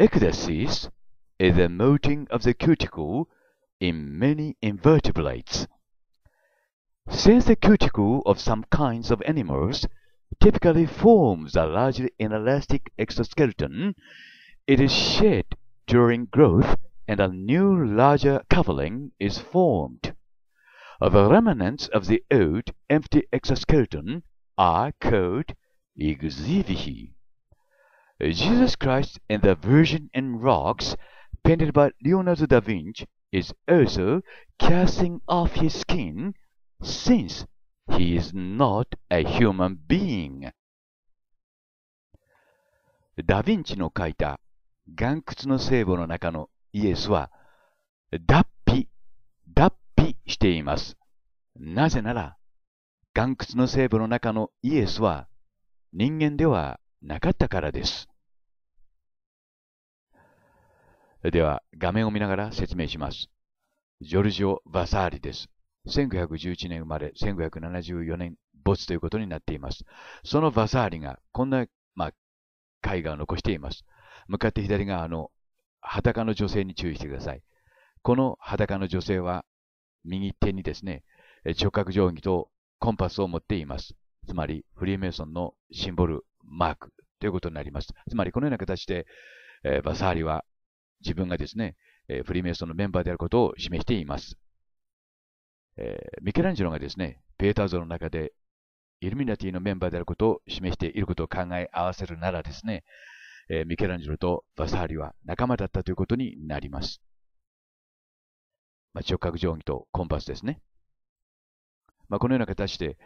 Ecdysis is the molting of the cuticle in many invertebrates. Since the cuticle of some kinds of animals typically forms a largely inelastic exoskeleton, it is shed during growth and a new larger covering is formed. The remnants of the old empty exoskeleton are called exuviae. Jesus Christ and the Virgin and Rocks, painted by Leonardo da Vinci, is also casting off his skin since he is not a human being. ダヴィンチの書いた岩窟の聖母の中のイエスは脱皮、脱皮しています。なぜなら岩窟の聖母の中のイエスは人間ではなかったからです。では、画面を見ながら説明します。ジョルジオ・バサーリです。1911年生まれ、1574年没ということになっています。そのバサーリが、こんな、まあ、絵画を残しています。向かって左側の裸の女性に注意してください。この裸の女性は、右手にですね、直角定規とコンパスを持っています。つまり、フリーメイソンのシンボル、マークということになります。つまり、このような形で、えー、バサーリは自分がですね、えフリーメイソンのメンバーであることを示しています。えー、ミケランジェロがですね、ペーター像の中でイルミナティのメンバーであることを示していることを考え合わせるならですね、えー、ミケランジェロとバサーリは仲間だったということになります。まあ、直角定規とコンパスですね。まあ、このような形で、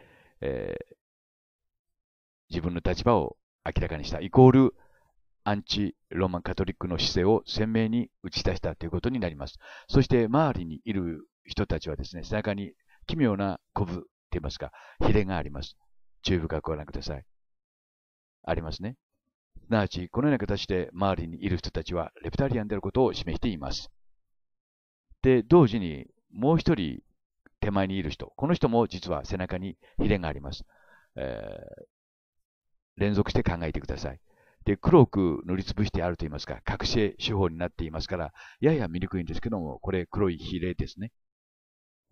えー、自分の立場を明らかにしたイコールアンチロマンカトリックの姿勢を鮮明に打ち出したということになります。そして周りにいる人たちはですね、背中に奇妙なコブって言いますか、ヒレがあります。注意深くご覧ください。ありますね。すなわち、このような形で周りにいる人たちはレプタリアンであることを示しています。で、同時にもう一人手前にいる人、この人も実は背中にヒレがあります。えー、連続して考えてください。で、黒く塗りつぶしてあると言いますか、隠し手法になっていますから、やや見にくいんですけども、これ黒いヒレですね。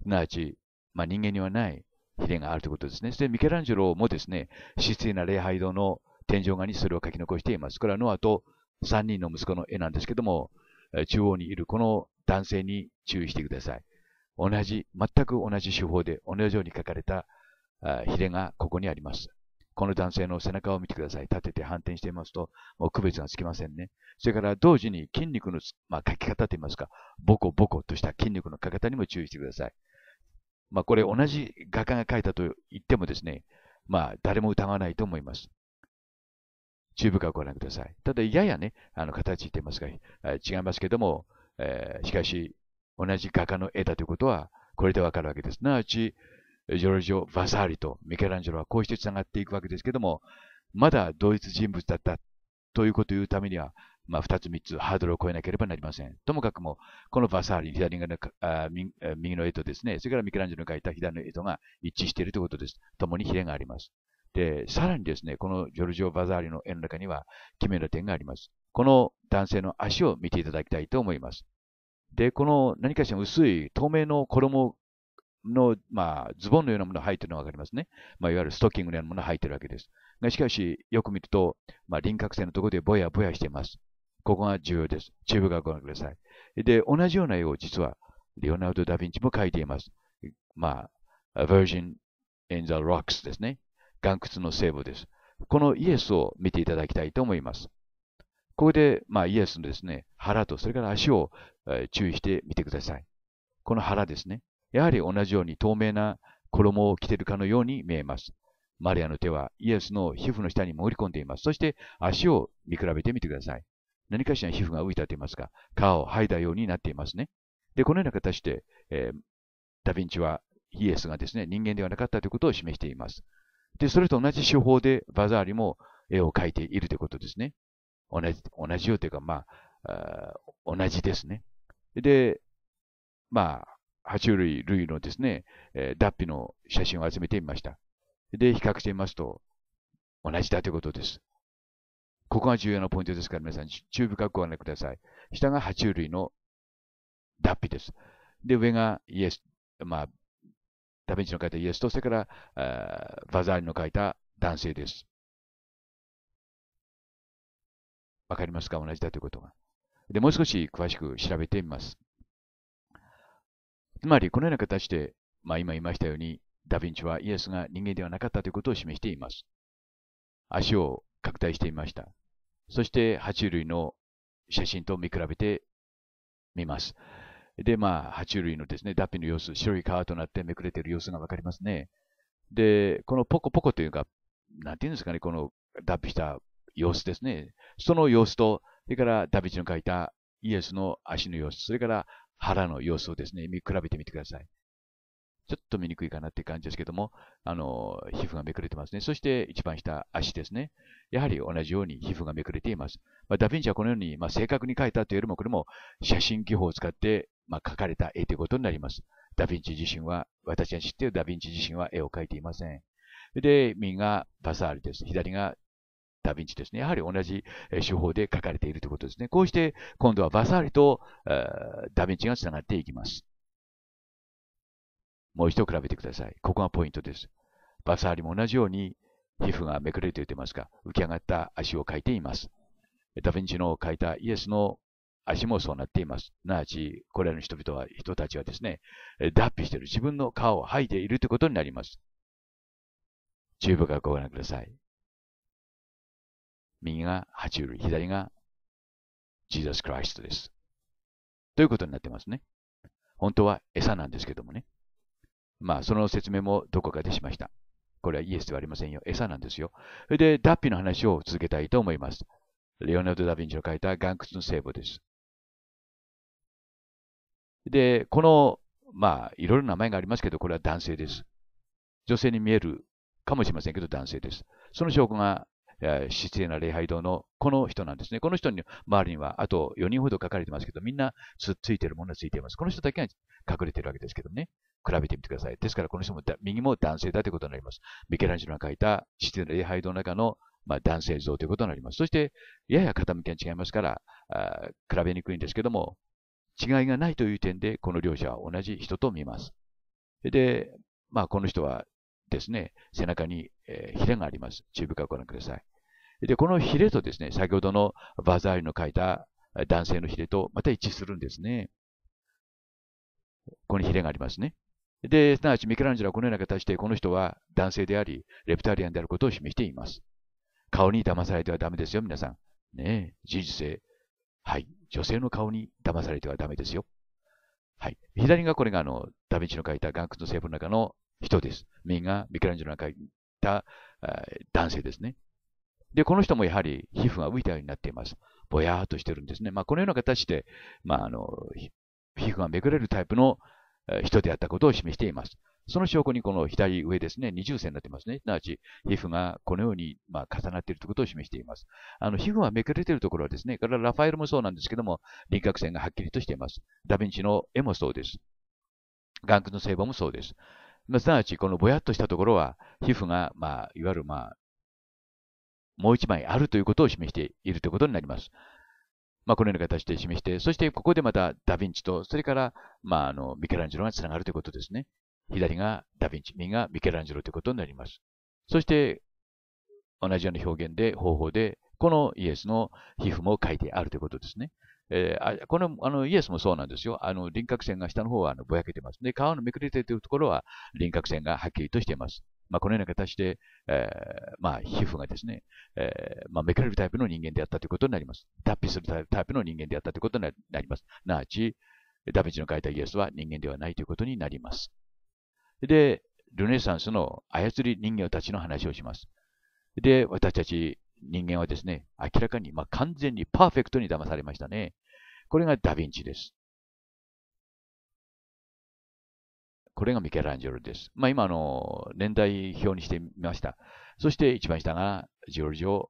すなわち、まあ、人間にはないヒレがあるということですね。そしてミケランジェロもですね、失礼な礼拝堂の天井画にそれを書き残しています。これはノアと3人の息子の絵なんですけども、中央にいるこの男性に注意してください。同じ、全く同じ手法で同じように書かれたヒレがここにあります。この男性の背中を見てください。立てて反転していますと、もう区別がつきませんね。それから同時に筋肉の、まあ、書き方といいますか、ボコボコとした筋肉の書き方にも注意してください。まあ、これ同じ画家が描いたと言ってもですね、まあ、誰も疑わないと思います。注意深くご覧ください。ただ、ややね、あの、形っていますが、え違いますけども、えー、しかし、同じ画家の絵だということは、これでわかるわけです。なわち、ジョルジオ・バサーリとミケランジェロはこうして繋がっていくわけですけども、まだ同一人物だったということを言うためには、まあ、2つ3つハードルを超えなければなりません。ともかくも、このバサーリ、左側のあ右の絵とですね、それからミケランジェロの描いた左の絵とが一致しているということです。共にヒレがあります。で、さらにですね、このジョルジオ・バザーリの絵の中には奇妙な点があります。この男性の足を見ていただきたいと思います。で、この何かしら薄い透明の衣をの、まあ、ズボンのようなものが入ってるのがわかりますね。まあ、いわゆるストッキングのようなものが入ってるわけです。がしかし、よく見ると、まあ、輪郭線のところでぼやぼやしています。ここが重要です。チューブがご覧ください。で、同じような絵を実は、レオナルド・ダ・ヴィンチも描いています。まあ、A Virgin in the Rocks ですね。岩窟の聖母です。このイエスを見ていただきたいと思います。ここで、まあ、イエスのですね、腹と、それから足を、えー、注意してみてください。この腹ですね。やはり同じように透明な衣を着ているかのように見えます。マリアの手はイエスの皮膚の下に潜り込んでいます。そして足を見比べてみてください。何かしら皮膚が浮いたと言いますか、皮を剥いだようになっていますね。で、このような形で、えー、ダヴィンチはイエスがですね、人間ではなかったということを示しています。で、それと同じ手法でバザーリも絵を描いているということですね。同じ、同じよというか、まあ、あ同じですね。で、まあ、爬虫類類のですね、えー、脱皮の写真を集めてみました。で、比較してみますと、同じだということです。ここが重要なポイントですから皆さん、注意深くご覧ください。下が爬虫類の脱皮です。で、上がイエス、まあ、ダヴィンチの書いたイエスと、それから、あバザーリの書いた男性です。わかりますか同じだということが。で、もう少し詳しく調べてみます。つまり、このような形で、まあ、今言いましたように、ダ・ヴィンチはイエスが人間ではなかったということを示しています。足を拡大していました。そして爬虫類の写真と見比べてみます。で、まあ、爬虫類のですね、脱皮の様子、白い皮となってめくれている様子がわかりますね。で、このポコポコというか、なんていうんですかね、この脱皮した様子ですね。その様子と、それからダビチの描いたイエスの足の様子、それから腹の様子をですね、見比べてみてください。ちょっと見にくいかなって感じですけども、あの、皮膚がめくれてますね。そして一番下、足ですね。やはり同じように皮膚がめくれています。まあ、ダヴィンチはこのように、まあ、正確に描いたというよりも、これも写真技法を使って、まあ、描かれた絵ということになります。ダヴィンチ自身は、私が知っているダヴィンチ自身は絵を描いていません。で、右がパサールです。左がダヴィンチですね。やはり同じ手法で書かれているということですね。こうして今度はバサーリとダヴィンチがつながっていきます。もう一度比べてください。ここがポイントです。バサーリも同じように皮膚がめくれていてますが、浮き上がった足を描いています。ダヴィンチの描いたイエスの足もそうなっています。すなわち、これらの人々は、人たちはですね、脱皮している自分の皮を剥いているということになります。チューブからご覧ください。右が爬虫類、左がジーザス・クライストです。ということになってますね。本当は餌なんですけどもね。まあ、その説明もどこかでしました。これはイエスではありませんよ。餌なんですよ。それで、ダッピーの話を続けたいと思います。レオナルド・ダ・ヴィンチの書いた岩窟の聖母です。で、この、まあ、いろいろ名前がありますけど、これは男性です。女性に見えるかもしれませんけど、男性です。その証拠がえ失礼な礼拝堂のこの人なんですね。この人に周りにはあと4人ほど書かれてますけど、みんなつついてるものがついています。この人だけが隠れてるわけですけどね。比べてみてください。ですからこの人も右も男性だということになります。ミケランジェロが書いた失礼な礼拝堂の中のまあ、男性像ということになります。そして、やや傾きが違いますから、あ比べにくいんですけども、違いがないという点で、この両者は同じ人と見ます。で、まあ、この人はですね、背中に、えー、ヒレがあります。中部からご覧ください。で、このヒレとですね、先ほどのバザーリの書いた男性のヒレとまた一致するんですね。ここにヒレがありますね。で、すなわちミケランジェロはこのような形でこの人は男性であり、レプタリアンであることを示しています。顔に騙されてはダメですよ、皆さん。ねえ、人生。はい。女性の顔に騙されてはダメですよ。はい。左がこれがあの、ダヴィンチの書いた岩窟の成分の中の人です。右がミケランジェロが書いた男性ですね。で、この人もやはり皮膚が浮いたようになっています。ぼやーっとしてるんですね。まあ、このような形で、まあ、あの、皮膚がめくれるタイプの人であったことを示しています。その証拠にこの左上ですね、二重線になってますね。すなわち、皮膚がこのように、まあ、重なっているということを示しています。あの、皮膚がめくれているところはですね、からラファエルもそうなんですけども、輪郭線がはっきりとしています。ダヴィンチの絵もそうです。眼空の聖母もそうです。まあ、すなわち、このぼやっとしたところは、皮膚が、まあ、いわゆる、まあ、もう一枚あるということを示しているということになります。まあ、このような形で示して、そしてここでまたダヴィンチと、それから、まあ、あの、ミケランジェロがつながるということですね。左がダヴィンチ、右がミケランジェロということになります。そして、同じような表現で、方法で、このイエスの皮膚も書いてあるということですね。えー、このあのイエスもそうなんですよ。あの輪郭線が下の方はあのぼやけてます。で、皮のめくれてというところは輪郭線がはっきりとしています。まあ、このような形で、えー、まあ、皮膚がですね、えー、まあ、めくれるタイプの人間であったということになります。脱皮するタイプの人間であったということになります。なわち、ダヴィンチの書いたイエスは人間ではないということになります。で、ルネサンスの操り人形たちの話をします。で、私たち人間はですね、明らかに、まあ、完全にパーフェクトに騙されましたね。これがダヴィンチです。これがミケランジェロです。まあ、今の年代表にしてみました。そして一番下がジョルジオ・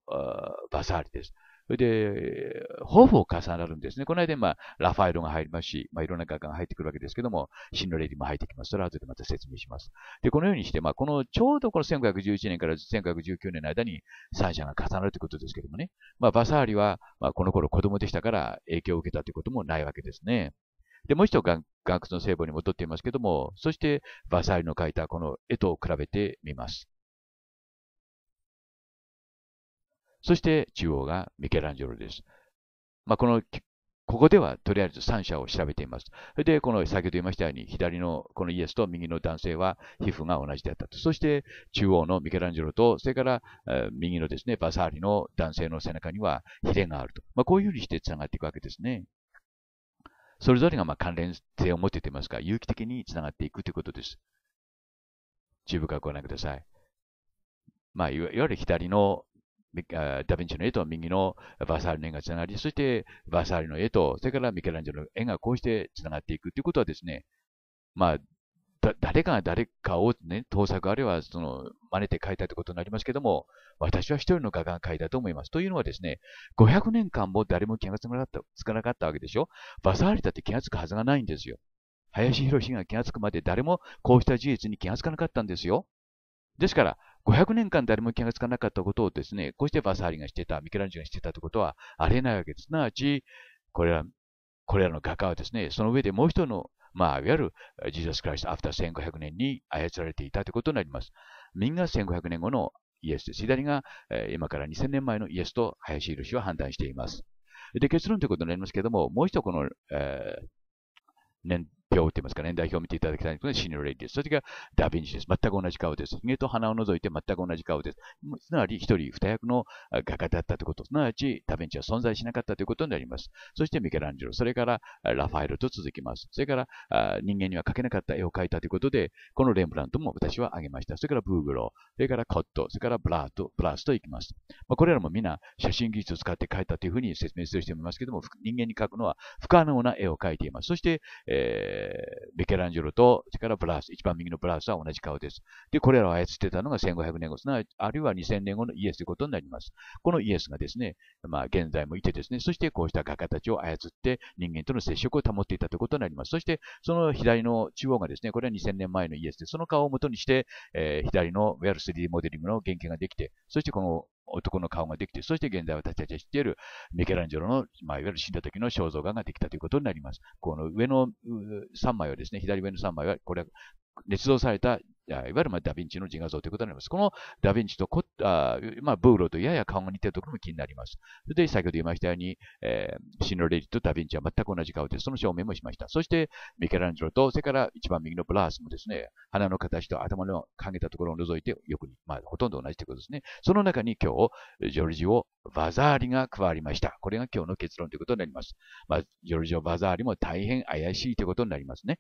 バサーリです。それで、ほぼ重なるんですね。この間、まあ、ラファエロが入りますし、まあ、いろんな画家が入ってくるわけですけども、シンノレィも入ってきます。それは後でまた説明します。で、このようにして、まあ、この、ちょうどこの1911年から1919年の間に三者が重なるということですけどもね。まあ、バサーリは、まあ、この頃子供でしたから影響を受けたということもないわけですね。で、もう一度岩窟の聖母に戻っていますけども、そしてバサーリの描いたこの絵と比べてみます。そして中央がミケランジェロです。まあ、このここではとりあえず三者を調べています。で、この先ほど言いましたように、左のこのイエスと右の男性は皮膚が同じであったと。そして、中央のミケランジェロと、それから、えー、右のですね、バサーリの男性の背中にはヒレがあると。まあ、こういうふうにして繋がっていくわけですね。それぞれがま関連性を持っていますから、有機的につながっていくということです。注意深くご覧ください。まあ、いわゆる左のダヴィンチの絵と右のバーサールの絵がつながり、そしてバーサールの絵と、それからミケランジェロの絵がこうしてつながっていくということはですね、まあ、誰が誰かをね、盗作あるいはその真似て書いたということになりますけども、私は一人の画家が書いたと思います。というのはですね、500年間も誰も気がつかなかったつかなかったわけでしょ。バサーリだって気がつくはずがないんですよ。林博が気がつくまで誰もこうした事実に気がつかなかったんですよ。ですから、500年間誰も気がつかなかったことをですね、こうしてバサーリがしてた、ミケランジェロがしてたということはありえないわけです。すなわち、これら、これらの画家はですね、その上でもう一人のまあ、いわゆるジーザス・クライスト、アフター1500年に操られていたということになります。右が1500年後のイエスです。左が、今から2000年前のイエスと林博士は判断しています。で、結論ということになりますけれども、もう一度この、えー、年表といいますかね、代表を見ていただきたいんですね、シニュレイです。それからダヴィンチです。全く同じ顔です。髭と鼻を除いて全く同じ顔です。すなわち一人二役の画家だったということ、すなわちダヴィンチは存在しなかったということになります。そしてミケランジェロ、それからラファエルと続きます。それから人間には描けなかった絵を描いたということで、このレンブラントも私は挙げました。それからブーグロー、それからコット、それからブラート、ブラスといきます。まあ、これらも皆写真技術を使って描いたというふうに説明する人もいますけども、人間に描くのは不可能な絵を描いています。そして、えーえー、ミケランジェロと、それからブラウス、一番右のブラウスは同じ顔です。で、これらを操ってたのが1500年後、すなあるいは2000年後のイエスということになります。このイエスがですね、まあ、現在もいてですね、そしてこうした画家たちを操って人間との接触を保っていたということになります。そして、その左の中央がですね、これは2000年前のイエスで、その顔をもとにして、えー、左のウェルス 3D モデリングの原型ができて、そしてこの男の顔ができて、そして現在私たちが知っているミケランジェロの、まあ、いわゆる死んだ時の肖像画ができたということになります。この上の3枚はですね、左上の3枚は、これは捏造されたいわゆるまあダヴィンチの自画像ということになります。このダヴィンチとこあ、まあ、ブーロとやや顔が似ているところも気になります。で、先ほど言いましたように、えー、シノレリとダヴィンチは全く同じ顔で、その証明もしました。そして、ミケランジェロと、それから一番右のブラースもですね、鼻の形と頭の陰たところを除いて、よく、まあ、ほとんど同じということですね。その中に今日、ジョルジオ・バザーリが加わりました。これが今日の結論ということになります。まあ、ジョルジオ・バザーリも大変怪しいということになりますね。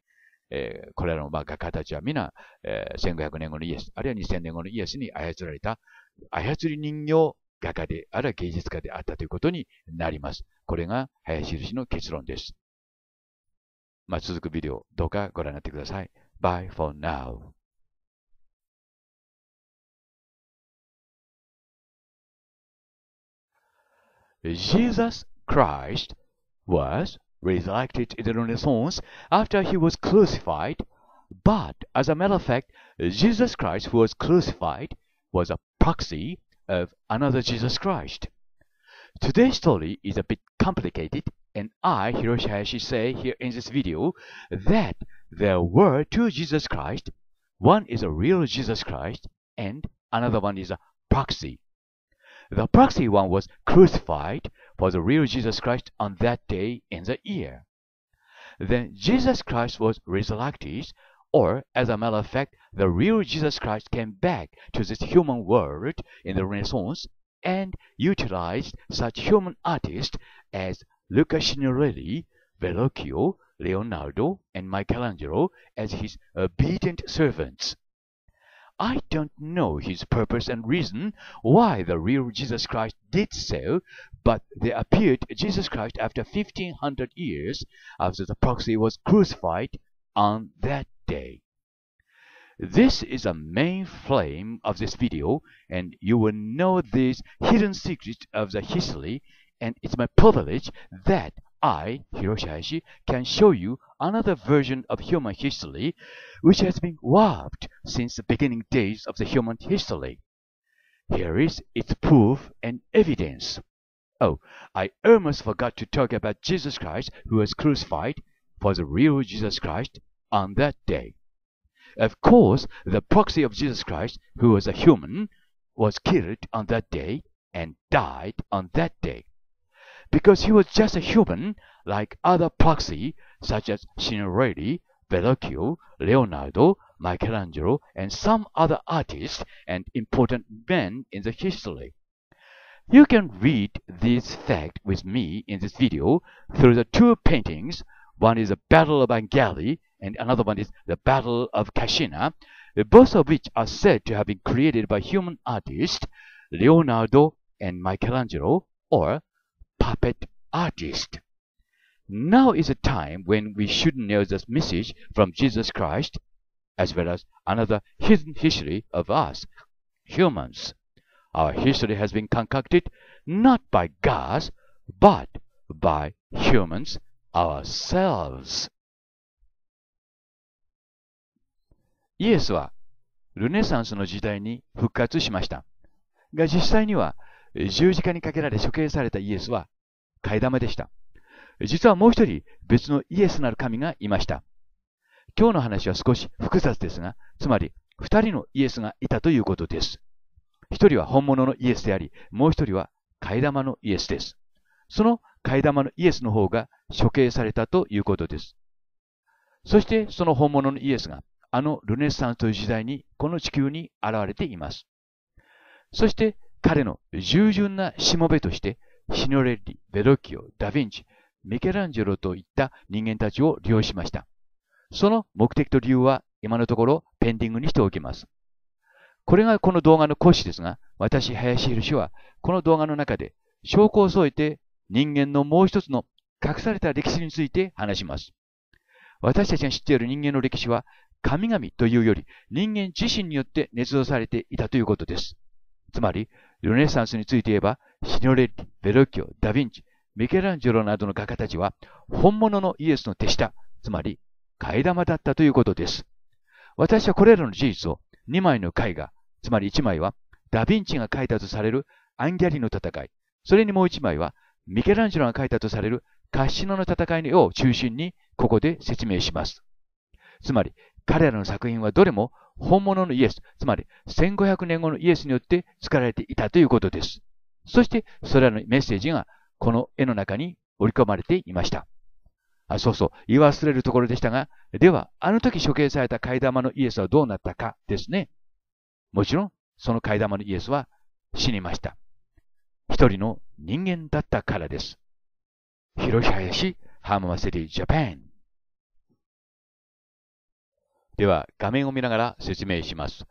えー、これらのまあ画家たちは皆、えー、1500年後のイエス、あるいは2000年後のイエスに操られた、操り人形画家である芸術家であったということになります。これが林印の結論です。まあ、続くビデオ、どうかご覧になってください。Bye for now. Jesus Christ was resurrected in the Renaissance after he was crucified, but as a matter of fact, Jesus Christ who was crucified was a proxy of another Jesus Christ. Today's story is a bit complicated, and I, Hiroshi Hayashi, say here in this video that there were two Jesus Christ. One is a real Jesus Christ, and another one is a proxy. The proxy one was crucified for the real Jesus Christ on that day in the year. Then Jesus Christ was resurrected, or, as a matter of fact, the real Jesus Christ came back to this human world in the Renaissance and utilized such human artists as Luca Signorelli, Verrocchio, Leonardo, and Michelangelo as his obedient servants. I don't know his purpose and reason why the real Jesus Christ did so, but there appeared Jesus Christ after 1500 years after the proxy was crucified on that day. This is a main flame of this video and you will know this hidden secret of the history and it's my privilege that I, Hiroshi Aishi, can show you another version of human history which has been warped since the beginning days of the human history. Here is its proof and evidence. Oh, I almost forgot to talk about Jesus Christ who was crucified for the real Jesus Christ on that day. Of course, the proxy of Jesus Christ, who was a human, was killed on that day and died on that day because he was just a human like other proxy such as Signorelli, Verrocchio, Leonardo, Michelangelo, and some other artists and important men in the history. You can read this fact with me in this video through the two paintings. One is the Battle of Angeli, and another one is the Battle of Cascina, both of which are said to have been created by human artists Leonardo and Michelangelo or puppet artist. Now is a time when we should know this message from Jesus Christ as well as another hidden history of us, humans. Our history has been concocted not by gods, but by humans ourselves. イエスはルネサンスの時代に復活しました。が実際には十字架にかけられ処刑されたイエスは替え玉でした。実はもう一人別のイエスなる神がいました。今日の話は少し複雑ですが、つまり二人のイエスがいたということです。一人は本物のイエスであり、もう一人は替え玉のイエスです。その替え玉のイエスの方が処刑されたということです。そしてその本物のイエスがあのルネッサンスという時代にこの地球に現れています。そして彼の従順なしもべとしてシノレッリ、ベッキオ、ダ・ヴィンチ、ミケランジェロといった人間たちを利用しました。その目的と理由は今のところペンディングにしておきます。これがこの動画の講師ですが、私、林博は、この動画の中で、証拠を添えて人間のもう一つの隠された歴史について話します。私たちが知っている人間の歴史は、神々というより人間自身によって捏造されていたということです。つまり、ルネサンスについて言えば、シノレッリ、ベロッキオ、ダヴィンチ、ミケランジェロなどの画家たちは、本物のイエスの手下、つまり、替え玉だったということです。私はこれらの事実を、2枚の絵画、つまり1枚は、ダヴィンチが描いたとされるアンギャリの戦い、それにもう1枚は、ミケランジェロが描いたとされるカッシノの戦いの絵を中心に、ここで説明します。つまり、彼らの作品はどれも本物のイエス、つまり1500年後のイエスによって作られていたということです。そして、それらのメッセージがこの絵の中に織り込まれていました。あそうそう、言い忘れるところでしたが、では、あの時処刑された替え玉のイエスはどうなったかですね。もちろん、その替え玉のイエスは死にました。一人の人間だったからです。広林、ハーマジャパン。では、画面を見ながら説明します。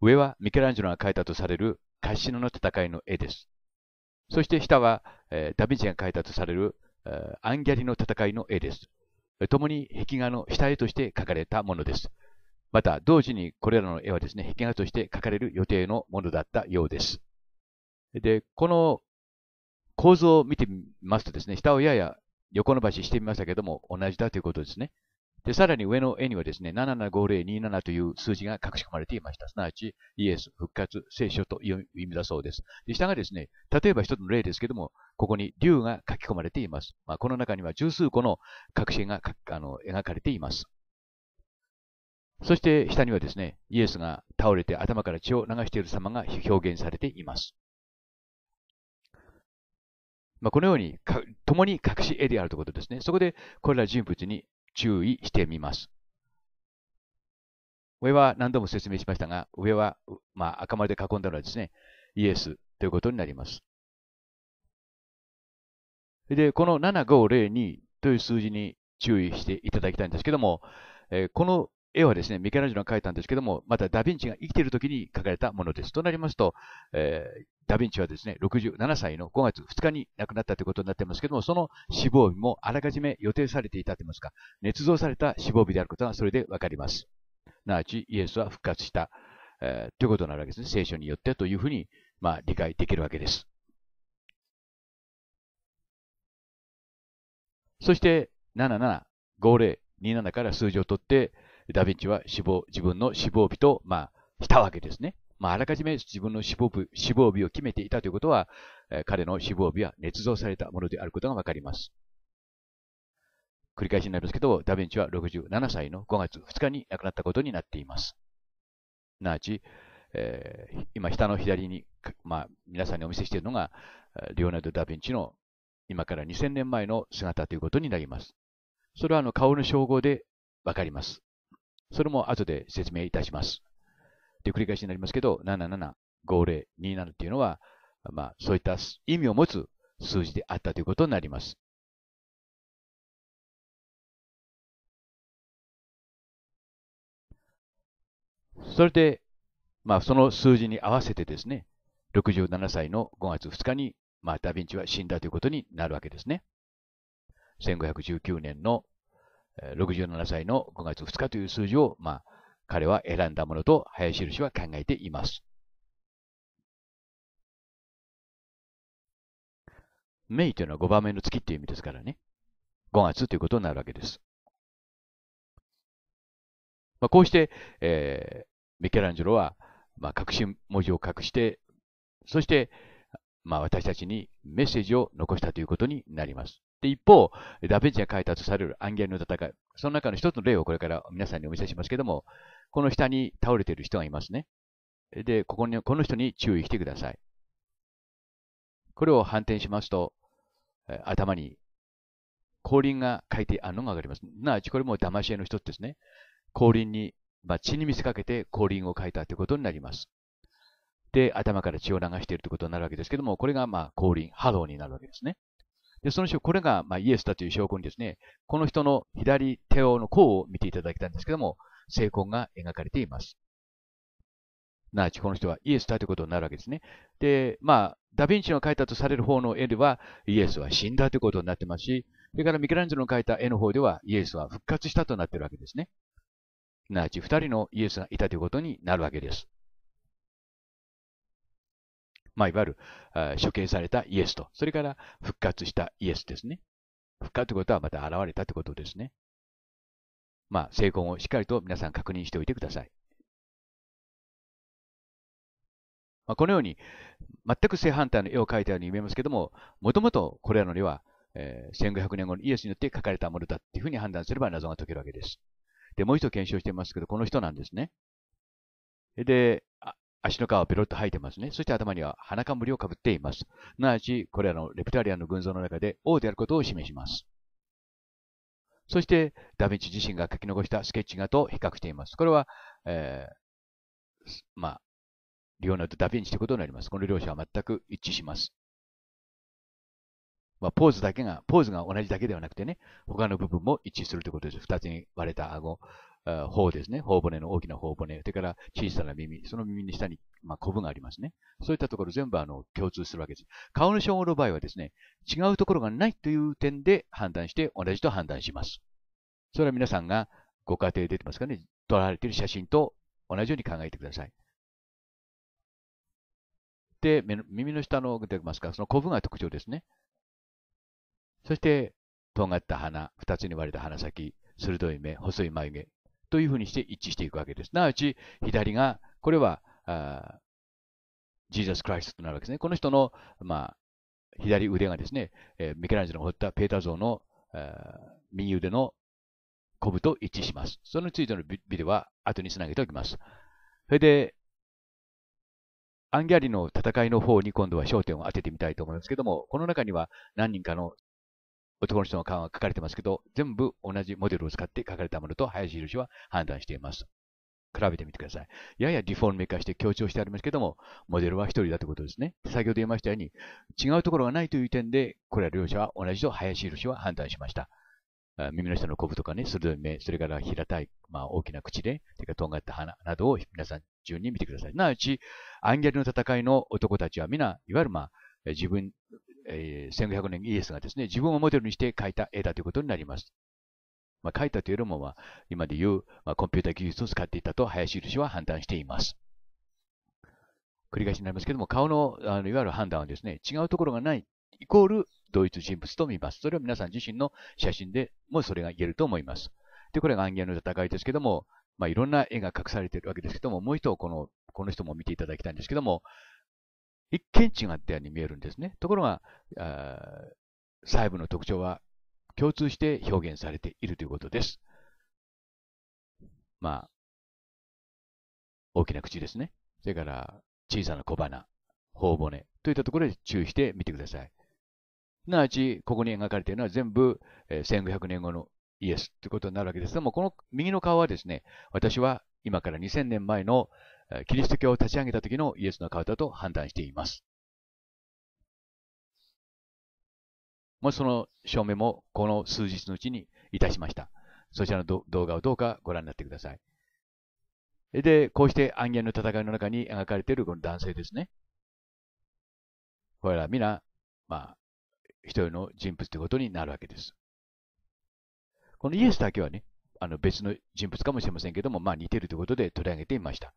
上はミケランジェロが描いたとされるカッシノの戦いの絵です。そして下は、えー、ダヴィンチが描いたとされる、えー、アンギャリの戦いの絵です。共に壁画の下絵として描かれたものです。また、同時にこれらの絵はですね、壁画として描かれる予定のものだったようです。で、この構造を見てみますとですね、下をやや横伸ばししてみましたけども、同じだということですね。で、さらに上の絵にはですね、775027という数字が隠し込まれていました。すなわち、イエス、復活、聖書という意味だそうです。で、下がですね、例えば一つの例ですけども、ここに竜が書き込まれています。まあ、この中には十数個の隠し絵があの描かれています。そして下にはですね、イエスが倒れて頭から血を流している様が表現されています。まあ、このように、共に隠し絵であるということですね。そこで、これら人物に注意してみます。上は何度も説明しましたが、上は、まあ、赤丸で囲んだのはですね、イエスということになります。で、この7502という数字に注意していただきたいんですけども、えこの絵はですね、ミケランジェロが描いたんですけども、またダヴィンチが生きている時に描かれたものです。となりますと、えー、ダヴィンチはですね、67歳の5月2日に亡くなったということになってますけども、その死亡日もあらかじめ予定されていたといいますか、捏造された死亡日であることがそれでわかります。なあち、イエスは復活した、えー、ということになるわけですね。聖書によってというふうに、まあ、理解できるわけです。そして、77、50、27から数字を取って、ダヴィンチは死亡、自分の死亡日と、まあ、したわけですね。まあ、あらかじめ自分の死亡日死亡日を決めていたということは、え彼の死亡日は捏造されたものであることがわかります。繰り返しになりますけど、ダヴィンチは67歳の5月2日に亡くなったことになっています。すなわち、えー、今下の左に、まあ、皆さんにお見せしているのが、リオナルド・ダ・ヴィンチの今から2000年前の姿ということになります。それはあの顔の称号でわかります。それも後で説明いたします。で、繰り返しになりますけど、77、50、27っていうのは、まあ、そういった意味を持つ数字であったということになります。それで、まあ、その数字に合わせてですね、67歳の5月2日に、まあ、ダヴィンチは死んだということになるわけですね。1519年の67歳の5月2日という数字を、まあ、彼は選んだものと林印は考えています。メイというのは5番目の月っていう意味ですからね。5月ということになるわけです。まあ、こうして、えー、ミケランジェロは、まあ、隠し文字を隠して、そして、まあ、私たちにメッセージを残したということになります。で、一方、ダヴィンチが書いたとされる暗弦の戦い。その中の一つの例をこれから皆さんにお見せしますけども、この下に倒れている人がいますね。で、ここに、この人に注意してください。これを反転しますと、頭に後輪が書いてあるのがわかります。なあ、これも騙し絵の一つですね。後輪に、まあ、血に見せかけて後輪を書いたということになります。で、頭から血を流しているということになるわけですけども、これがまあ後輪、波動になるわけですね。で、その人、これが、まあ、イエスだという証拠にですね、この人の左手をの甲を見ていただきたいんですけども、成功が描かれています。なあち、この人はイエスだということになるわけですね。で、まあ、ダヴィンチの描いたとされる方の絵では、イエスは死んだということになってますし、それからミケランジェロの描いた絵の方では、イエスは復活したとなっているわけですね。なあち、二人のイエスがいたということになるわけです。まあ、いわゆる、処刑されたイエスと、それから復活したイエスですね。復活ということはまた現れたということですね。まあ、成功をしっかりと皆さん確認しておいてください。まあ、このように、全く正反対の絵を描いたように見えますけども、もともとこれらの絵は、えー、1500年後のイエスによって書かれたものだっていうふうに判断すれば謎が解けるわけです。で、もう一度検証してますけど、この人なんですね。で、足の皮をペロッと吐いてますね。そして頭には鼻りをかぶっています。すなわち、これらのレプタリアンの群像の中で王であることを示します。そして、ダヴィンチ自身が書き残したスケッチ画と比較しています。これは、えー、まあ、リオナルド・ダ・ヴィンチということになります。この両者は全く一致します。まあ、ポーズだけが、ポーズが同じだけではなくてね、他の部分も一致するということです。二つに割れた顎、頬ですね。頬骨の大きな頬骨。それから小さな耳。その耳の下に、まあ、コブがありますね。そういったところ全部あの共通するわけです。顔の称号の場合はですね、違うところがないという点で判断して同じと判断します。それは皆さんがご家庭で出てますかね、撮られている写真と同じように考えてください。で、耳の下の出てますか、そのコブが特徴ですね。そして、とがった鼻、二つに割れた鼻先、鋭い目、細い眉毛、というふうにして一致していくわけです。なうち、左が、これは、ジーザス・クライストとなるわけですね。この人の、まあ、左腕がですね、えー、ミケランジェロの彫ったペーター像の、え右腕のコブと一致します。それについてのビデオは後につなげておきます。それで、アンギャリの戦いの方に今度は焦点を当ててみたいと思いますけども、この中には何人かの男の人の顔が書かれてますけど、全部同じモデルを使って書かれたものと林博士は判断しています。比べてみてください。ややディフォルメ化して強調してありますけども、モデルは一人だということですね。先ほど言いましたように、違うところがないという点で、これは両者は同じと林博士は判断しました。耳の下のコブとかね、鋭い目、それから平たい、まあ、大きな口で、そか尖った鼻などを皆さん順に見てください。なわち、アンギャルの戦いの男たちは皆、いわゆるまあ、自分え1500年イエスがですね、自分をモデルにして描いた絵だということになります。まあ、描いたというよりも、まあ、今でいう、まあ、コンピューター技術を使っていたと林氏は判断しています。繰り返しになりますけども、顔のあのいわゆる判断はですね、違うところがない、イコール同一人物と見ます。それは皆さん自身の写真でもそれが言えると思います。で、これが暗芸の戦いですけども、まあ、いろんな絵が隠されているわけですけども、もう一度この、この人も見ていただきたいんですけども、一見違ったように見えるんですね。ところが、細部の特徴は共通して表現されているということです。まあ、大きな口ですね。それから小さな小鼻、頬骨といったところで注意してみてください。すなわち、ここに描かれているのは全部、えー、1500年後のイエスということになるわけです。が、も、この右の顔はですね、私は今から2000年前のキリスト教を立ち上げた時のイエスの顔だと判断しています。まその証明もこの数日のうちにいたしました。そちらの動画をどうかご覧になってください。で、こうして暗闇の戦いの中に描かれているこの男性ですね。これら皆、まあ、一人の人物ということになるわけです。このイエスだけはね、あの別の人物かもしれませんけども、まあ似てるということで取り上げてみました。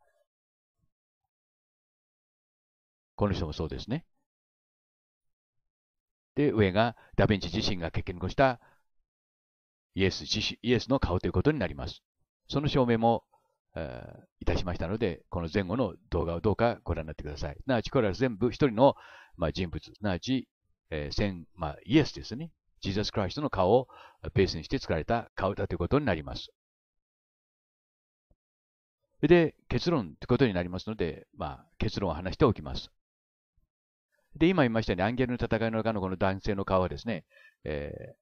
この人もそうですね。で、上がダヴィンチ自身が結婚したイエス自身イエスの顔ということになります。その証明も、えー、いたしましたので、この前後の動画をどうかご覧になってください。すなわち、これは全部一人の、まあ、人物、すなわち、えーまあ、イエスですね。ジーザス・クライストの顔をベースにして作られた顔だということになります。で、結論ということになりますので、まあ、結論を話しておきます。で、今言いましたように、アンゲルの戦いの中のこの男性の顔はですね、えー、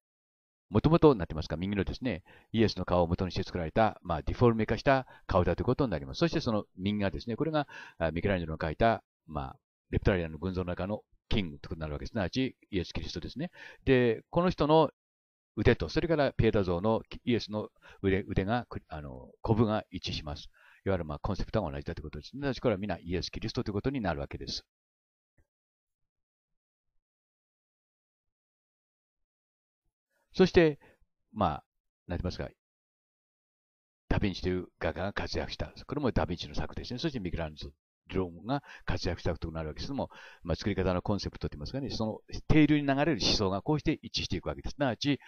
もともとなってますか、右のですね、イエスの顔を元にして作られた、まあ、ディフォルメ化した顔だということになります。そしてその右がですね、これがミケランジェロの書いた、まあ、レプタリアンの群像の中のキングとなるわけです。すなわち、イエス・キリストですね。で、この人の腕と、それからピエタ像のイエスの腕腕が、あの、コブが一致します。いわゆるまあコンセプトが同じだということです。なわち、これは皆イエス・キリストということになるわけです。そして、まあ、ないますか、ダヴィンチという画家が活躍した。これもダヴィンチの作ですね。そしてミクランズ・ジーンが活躍したことになるわけですけども、まあ、作り方のコンセプトといいますかね、その定流に流れる思想がこうして一致していくわけです。すなわち、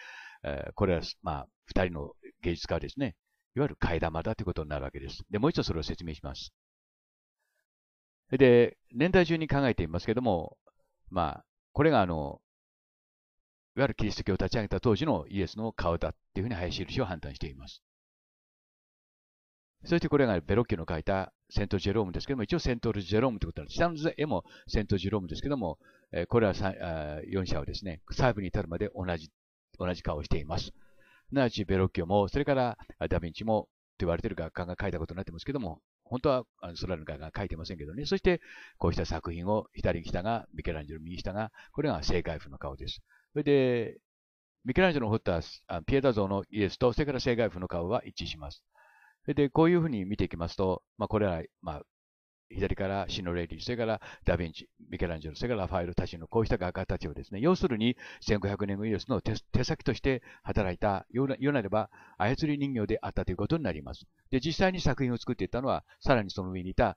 えー、これは、まあ、二人の芸術家ですね、いわゆる替え玉だということになるわけです。で、もう一度それを説明します。で、年代中に考えていますけども、まあ、これがあの、いわゆるキリスト教を立ち上げた当時のイエスの顔だっていうふうに林印は判断しています。そしてこれがベロッキの書いたセント・ジェロームですけども、一応セント・ジェロームということなんです。下の絵もセント・ジェロームですけども、これら4社はですね、細部に至るまで同じ、同じ顔をしています。なちベロッキオも、それからダヴィンチもと言われている学科が書いたことになってますけども、本当は空れらの画が書いてませんけどね。そして、こうした作品を左下がミケランジェロ、右下が、これが正解譜の顔です。それで、ミケランジェロの彫ったピエタ像のイエスと、それから聖外譜の顔は一致します。それで、こういうふうに見ていきますと、まあ、これら、まあ、左からシノレイディ、それからダ・ヴィンチ、ミケランジェロ、それからラファエルたちのこうした画家たちをですね、要するに1500年後イエスの手先として働いた、ようなれば操り人形であったということになります。で、実際に作品を作っていったのは、さらにその上にいた、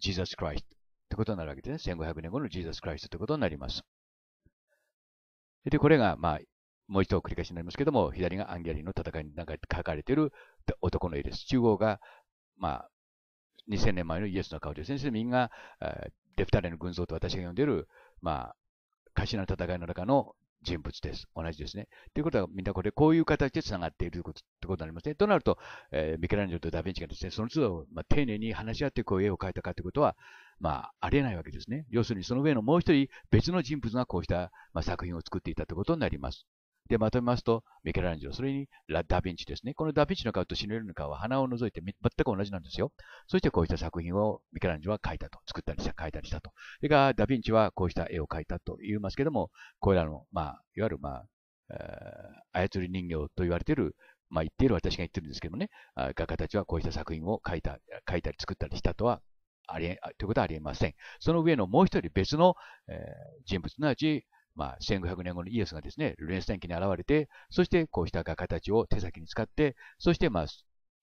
ジーザス・クライストということになるわけですね。1500年後のジーザス・クライストということになります。で、これが、まあ、もう一度繰り返しになりますけども、左がアンギャリーの戦いに中ん書かれている男の絵です。中央が、まあ、2000年前のイエスの顔です先生、みんな、デフタレの群像と私が呼んでいる、まあ、カシナの戦いの中の人物です。同じですね。ということは、みんなこれ、こういう形で繋がっているということってことになりますね。となると、えー、ミケランジェロとダヴィンチがですね、その都度、まあ、丁寧に話し合ってこう絵を描いたかということは、まあ、ありえないわけですね。要するに、その上のもう一人、別の人物がこうした、まあ、作品を作っていたということになります。で、まとめますと、ミケランジェロ、それにラ・ダ・ヴィンチですね。このダ・ヴィンチの顔とシネルの顔は鼻を除いて全く同じなんですよ。そしてこうした作品をミケランジェロは描いたと。作ったりした、描いたりしたと。それからダ・ヴィンチはこうした絵を描いたと言いますけども、これらの、まあ、いわゆる、まあ、えー、操り人形と言われている、まあ言っている私が言ってるんですけどもね、画家たちはこうした作品を描いた、描いたり作ったりしたとはありえ、ということはありえません。その上のもう一人別の、えー、人物、すなわち、まあ、1500年後のイエスがですね、ルネス天気に現れて、そしてこうした画家たちを手先に使って、そしてまあ、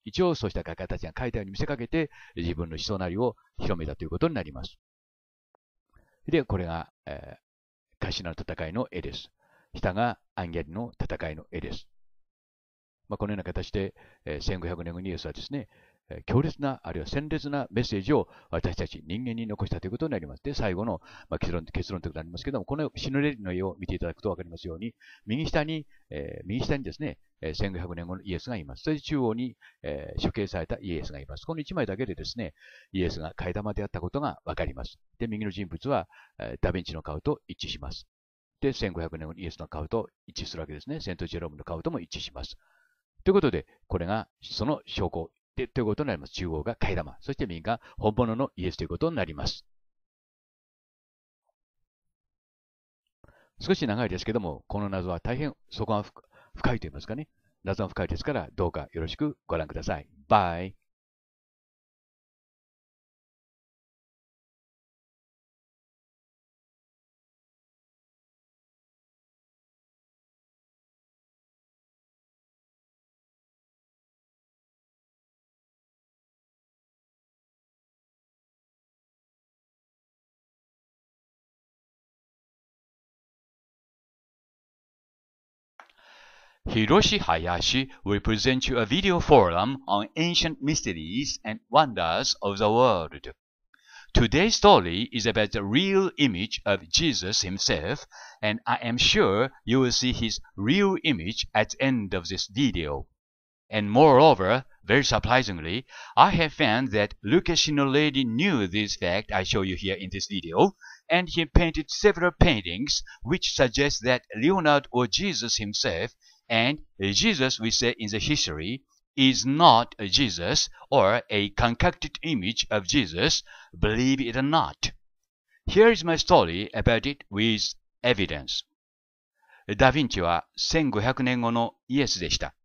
一応そうした画家たちが描いたように見せかけて、自分の思想なりを広めたということになります。で、これが、えー、カシナの戦いの絵です。下がアンギャリの戦いの絵です。まあ、このような形で、えー、1500年後にイエスはですね、強烈な、あるいは鮮烈なメッセージを私たち人間に残したということになります。で、最後の、まあ、結論、結論ということになりますけども、このシノレリの絵を見ていただくとわかりますように、右下に、えー、右下にですね、1500年後のイエスがいます。そして中央に、えー、処刑されたイエスがいます。この1枚だけでですね、イエスが替え玉であったことがわかります。で、右の人物は、えダヴィンチの顔と一致します。で、1500年後のイエスの顔と一致するわけですね。セント・ジェロームの顔とも一致します。ということで、これがその証拠、でということになります。中央が替え玉。そして右が本物のイエスということになります。少し長いですけども、この謎は大変そこが深いと言いますかね。謎が深いですから、どうかよろしくご覧ください。バイ。Hiroshi Hayashi will present you a video forum on ancient mysteries and wonders of the world. Today's story is about the real image of Jesus himself, and I am sure you will see his real image at the end of this video. And moreover, very surprisingly, I have found that Lucas already knew this fact I show you here in this video, and he painted several paintings which suggest that Leonard or Jesus himself And Jesus, we say in the history, is not a Jesus or a concocted image of Jesus, believe it or not. Here is my story about it with evidence. ダ・ヴィンチは1500年後のイエスでした。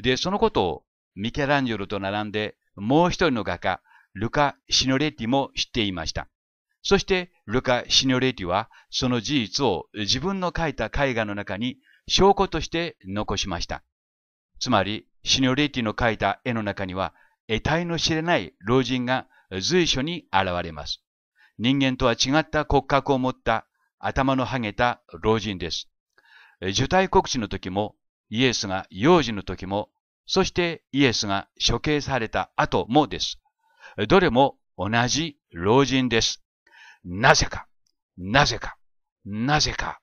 で、そのことをミケランジェロと並んでもう一人の画家、ルカ・シノレティも知っていました。そして、ルカ・シノレティはその事実を自分の描いた絵画の中に証拠として残しました。つまり、シニョリティの描いた絵の中には、得体の知れない老人が随所に現れます。人間とは違った骨格を持った頭の剥げた老人です。受胎告知の時も、イエスが幼児の時も、そしてイエスが処刑された後もです。どれも同じ老人です。なぜか、なぜか、なぜか、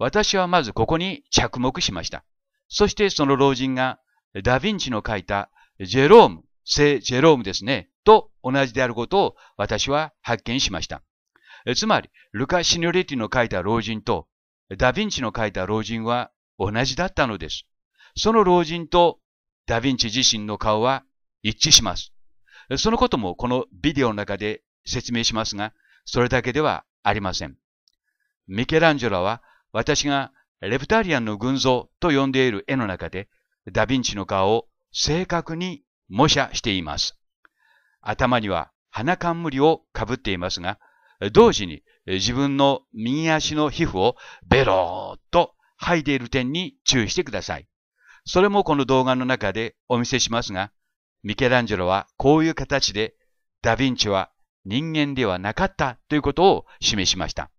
私はまずここに着目しました。そしてその老人がダヴィンチの書いたジェローム、聖ジェロームですね、と同じであることを私は発見しました。つまり、ルカ・シニョリティの書いた老人とダヴィンチの書いた老人は同じだったのです。その老人とダヴィンチ自身の顔は一致します。そのこともこのビデオの中で説明しますが、それだけではありません。ミケランジョラは私がレプタリアンの群像と呼んでいる絵の中で、ダヴィンチの顔を正確に模写しています。頭には花冠をかぶっていますが、同時に自分の右足の皮膚をベローっと剥いでいる点に注意してください。それもこの動画の中でお見せしますが、ミケランジェロはこういう形でダヴィンチは人間ではなかったということを示しました。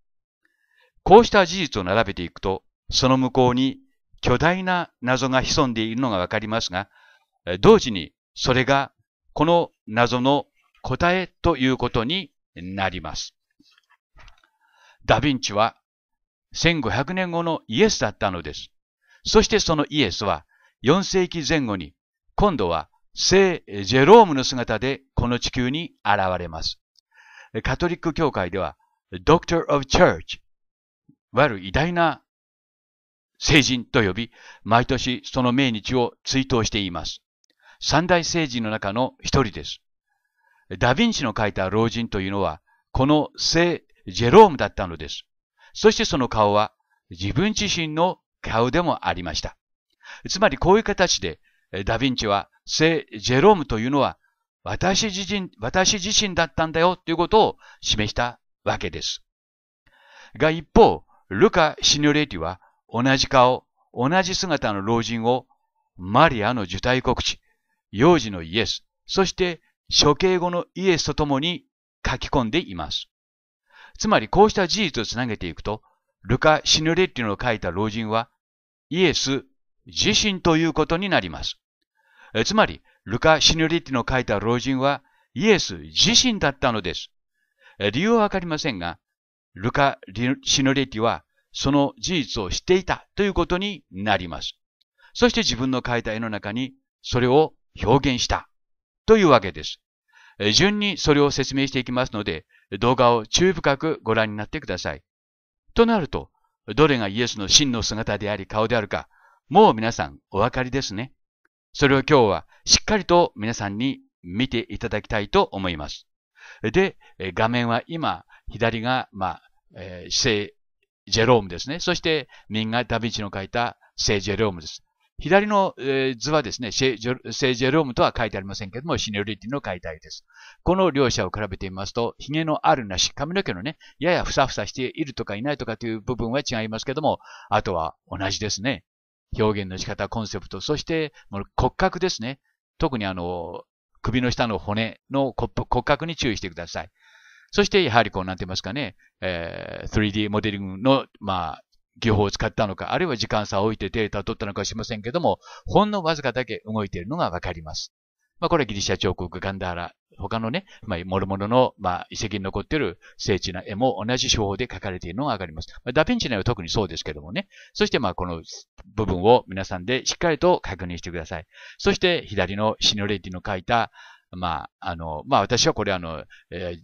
こうした事実を並べていくと、その向こうに巨大な謎が潜んでいるのがわかりますが、同時にそれがこの謎の答えということになります。ダヴィンチは1500年後のイエスだったのです。そしてそのイエスは4世紀前後に今度は聖ジェロームの姿でこの地球に現れます。カトリック教会では Doctor of Church わゆる偉大な聖人と呼び、毎年その命日を追悼しています。三大聖人の中の一人です。ダヴィンチの書いた老人というのは、この聖ジェロームだったのです。そしてその顔は自分自身の顔でもありました。つまりこういう形で、ダヴィンチは聖ジェロームというのは私自身、私自身だったんだよということを示したわけです。が一方、ルカ・シニョレティは同じ顔、同じ姿の老人をマリアの受胎告知、幼児のイエス、そして処刑後のイエスと共に書き込んでいます。つまりこうした事実をつなげていくと、ルカ・シニョレッティの書いた老人はイエス自身ということになります。つまり、ルカ・シニョレッティの書いた老人はイエス自身だったのです。理由はわかりませんが、ルカ・シノレティはその事実を知っていたということになります。そして自分の描いた絵の中にそれを表現したというわけです。順にそれを説明していきますので、動画を注意深くご覧になってください。となると、どれがイエスの真の姿であり顔であるか、もう皆さんお分かりですね。それを今日はしっかりと皆さんに見ていただきたいと思います。で、画面は今、左が、まあ、えー、聖ジェロームですね。そして右がダヴィンチの書いた聖ジェロームです。左の、えー、図はですね、聖ジェロームとは書いてありませんけども、シネオリティの解体です。この両者を比べてみますと、髭のあるなし、髪の毛のね、ややふさふさしているとかいないとかという部分は違いますけども、あとは同じですね。表現の仕方、コンセプト、そして、骨格ですね。特にあの、首の下の骨の骨格に注意してください。そしてやはりこう、なんて言いますかね、えー、3D モデリングの、まあ、技法を使ったのか、あるいは時間差を置いてデータを取ったのかしませんけども、ほんのわずかだけ動いているのがわかります。まあ、これはギリシャ彫刻、ガンダーラ、他のね、まあ、諸々の、まあ、遺跡に残っている精緻な絵も同じ手法で描かれているのがわかります。まあ、ダヴィンチの絵は特にそうですけどもね。そして、まあ、この部分を皆さんでしっかりと確認してください。そして、左のシノレディの描いた、まあ、あの、まあ、私はこれあの、えー、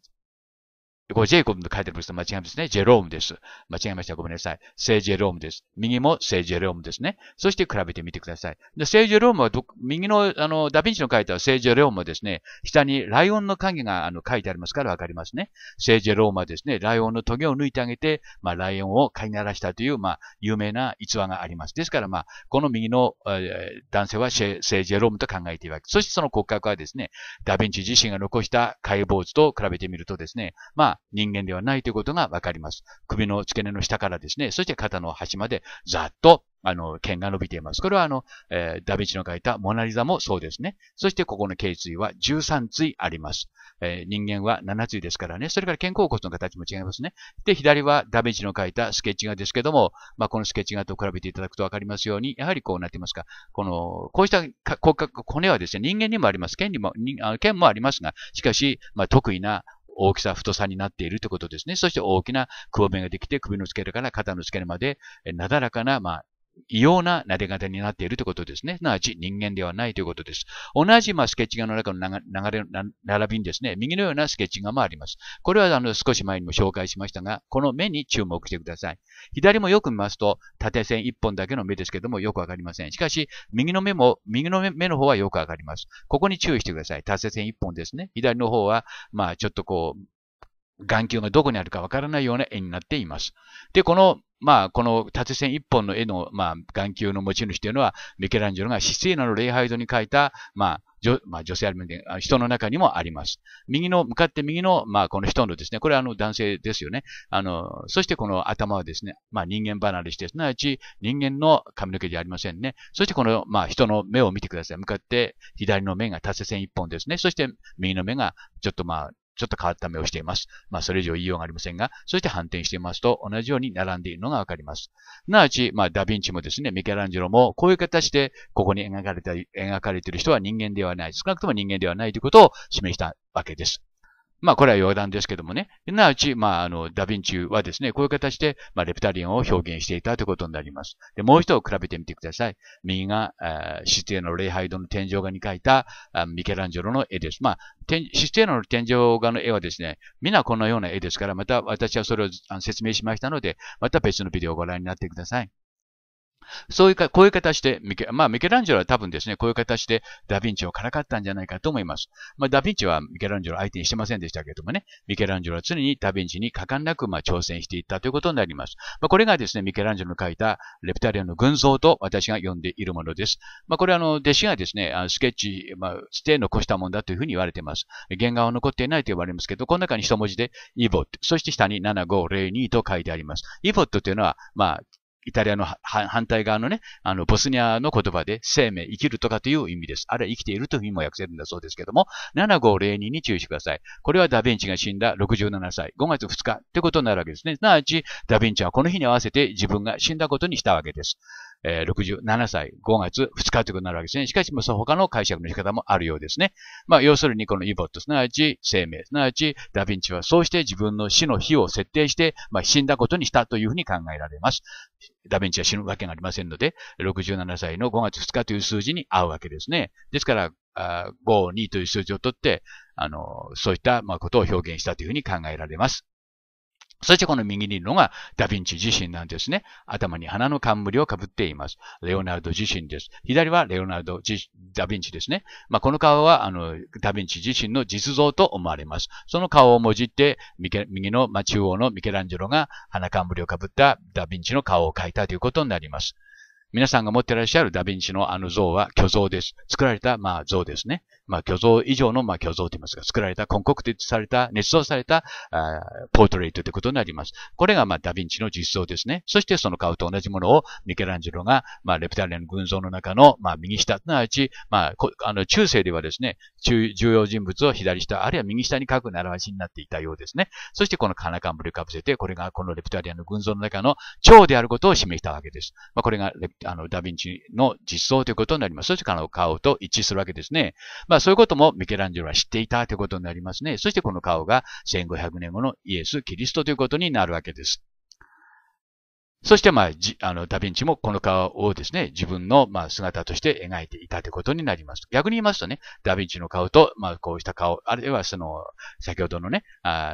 これジェイコブと書いてある人間違いですね。ジェロームです。間違えました。ごめんなさい。聖ジェロームです。右も聖ジェロームですね。そして比べてみてください。で聖ジェロームは右の、あの、ダヴィンチの書いた聖ジェロームはですね、下にライオンの影があの書いてありますからわかりますね。聖ジェロームはですね、ライオンの棘を抜いてあげて、まあ、ライオンを飼いならしたという、まあ、有名な逸話があります。ですから、まあ、この右の、えー、男性は聖ジェロームと考えているわけ。そしてその骨格はですね、ダヴィンチ自身が残した解剖図と比べてみるとですね、まあ、人間ではないということがわかります。首の付け根の下からですね、そして肩の端までざっと、あの、剣が伸びています。これはあの、えー、ダビィチの書いたモナリザもそうですね。そしてここの頸椎は13椎あります。えー、人間は7椎ですからね。それから肩甲骨の形も違いますね。で、左はダビィチの書いたスケッチ画ですけども、まあ、このスケッチ画と比べていただくとわかりますように、やはりこうなっていますか。この、こうした骨格、骨はですね、人間にもあります。剣にも、剣もありますが、しかし、まあ、得意な大きさ、太さになっているということですね。そして大きなくぼみができて、首の付け根から肩の付け根まで、なだらかな、まあ、異様な撫で方になっているということですね。すなわち人間ではないということです。同じ、まあ、スケッチ画の中の流れ、並びにですね、右のようなスケッチ画もあります。これはあの少し前にも紹介しましたが、この目に注目してください。左もよく見ますと、縦線1本だけの目ですけども、よくわかりません。しかし、右の目も、右の目の方はよくわかります。ここに注意してください。縦線1本ですね。左の方は、まあ、ちょっとこう、眼球がどこにあるかわからないような絵になっています。で、この、まあ、この縦線一本の絵の、まあ、眼球の持ち主というのは、ミケランジェロがシスなナの礼拝堂に描いた、まあ、女まあ、女性アルメで人の中にもあります。右の、向かって右の、まあ、この人のですね、これはあの男性ですよね。あの、そしてこの頭はですね、まあ、人間離れして、すなわち人間の髪の毛じゃありませんね。そしてこの、まあ、人の目を見てください。向かって左の目が縦線一本ですね。そして右の目がちょっとまあ、ちょっと変わった目をしています。まあ、それ以上言いようがありませんが、そして反転していますと、同じように並んでいるのがわかります。すなわち、まあ、ダヴィンチもですね、ミケランジェロも、こういう形で、ここに描かれた、描かれている人は人間ではない、少なくとも人間ではないということを示したわけです。まあこれは余談ですけどもね。すなわち、まああの、ダヴィンチはですね、こういう形で、まあレプタリオンを表現していたということになります。で、もう一度比べてみてください。右が、えー、システーの礼拝堂の天井画に描いたミケランジェロの絵です。まあ、システーの天井画の絵はですね、皆このような絵ですから、また私はそれを説明しましたので、また別のビデオをご覧になってください。そういうか、こういう形で、まあ、ミケランジェロは多分ですね、こういう形でダヴィンチをからかったんじゃないかと思います。まあ、ダヴィンチはミケランジェロ相手にしてませんでしたけれどもね、ミケランジェロは常にダヴィンチに果敢なく、まあ、挑戦していったということになります。まあ、これがですね、ミケランジェロの書いたレプタリアの群像と私が読んでいるものです。まあ、これはあの、弟子がですね、スケッチ、まあ、ステ残したもんだというふうに言われています。原画は残っていないと言われますけど、この中に一文字でイボット、そして下に7502と書いてあります。イボットというのは、まあ、イタリアの反対側のね、あの、ボスニアの言葉で生命、生きるとかという意味です。あるいは生きているという意味も訳せるんだそうですけども、7502に注意してください。これはダヴィンチが死んだ67歳、5月2日ってことになるわけですね。すなわち、ダヴィンチはこの日に合わせて自分が死んだことにしたわけです。えー、67歳、5月2日ということになるわけですね。しかし、その他の解釈の仕方もあるようですね。まあ、要するにこのイボット、すなわち生命、すなわちダヴィンチはそうして自分の死の日を設定して、まあ、死んだことにしたというふうに考えられます。ダヴィンチは死ぬわけがありませんので、67歳の5月2日という数字に合うわけですね。ですから、5、2という数字をとって、あの、そういったことを表現したというふうに考えられます。そしてこの右にいるのがダヴィンチ自身なんですね。頭に花の冠をかぶっています。レオナルド自身です。左はレオナルドダヴィンチですね。まあ、この顔はあのダヴィンチ自身の実像と思われます。その顔をもじって右の、まあ、中央のミケランジェロが花冠をかぶったダヴィンチの顔を描いたということになります。皆さんが持っていらっしゃるダヴィンチのあの像は虚像です。作られた、まあ、像ですね。まあ、虚像以上の、まあ、虚像と言いますか、作られた、コンコクティされた、捏造された、あポートレートということになります。これが、まあ、ダヴィンチの実装ですね。そして、その顔と同じものを、ミケランジェロが、まあ、レプタリアン群像の中の、まあ、右下、すなわち、まあ、あの、中世ではですね、重要人物を左下、あるいは右下に書く習わしになっていたようですね。そして、この金冠をかぶせて、これが、このレプタリアンの群像の中の蝶であることを示したわけです。まあ、これが、あの、ダヴィンチの実装ということになります。そして、この顔と一致するわけですね。まあまあそういうこともミケランジェロは知っていたということになりますね。そしてこの顔が1500年後のイエス・キリストということになるわけです。そして、まあ、あの、ダヴィンチもこの顔をですね、自分の、まあ、姿として描いていたということになります。逆に言いますとね、ダヴィンチの顔と、まあ、こうした顔、あるいはその、先ほどのね、あ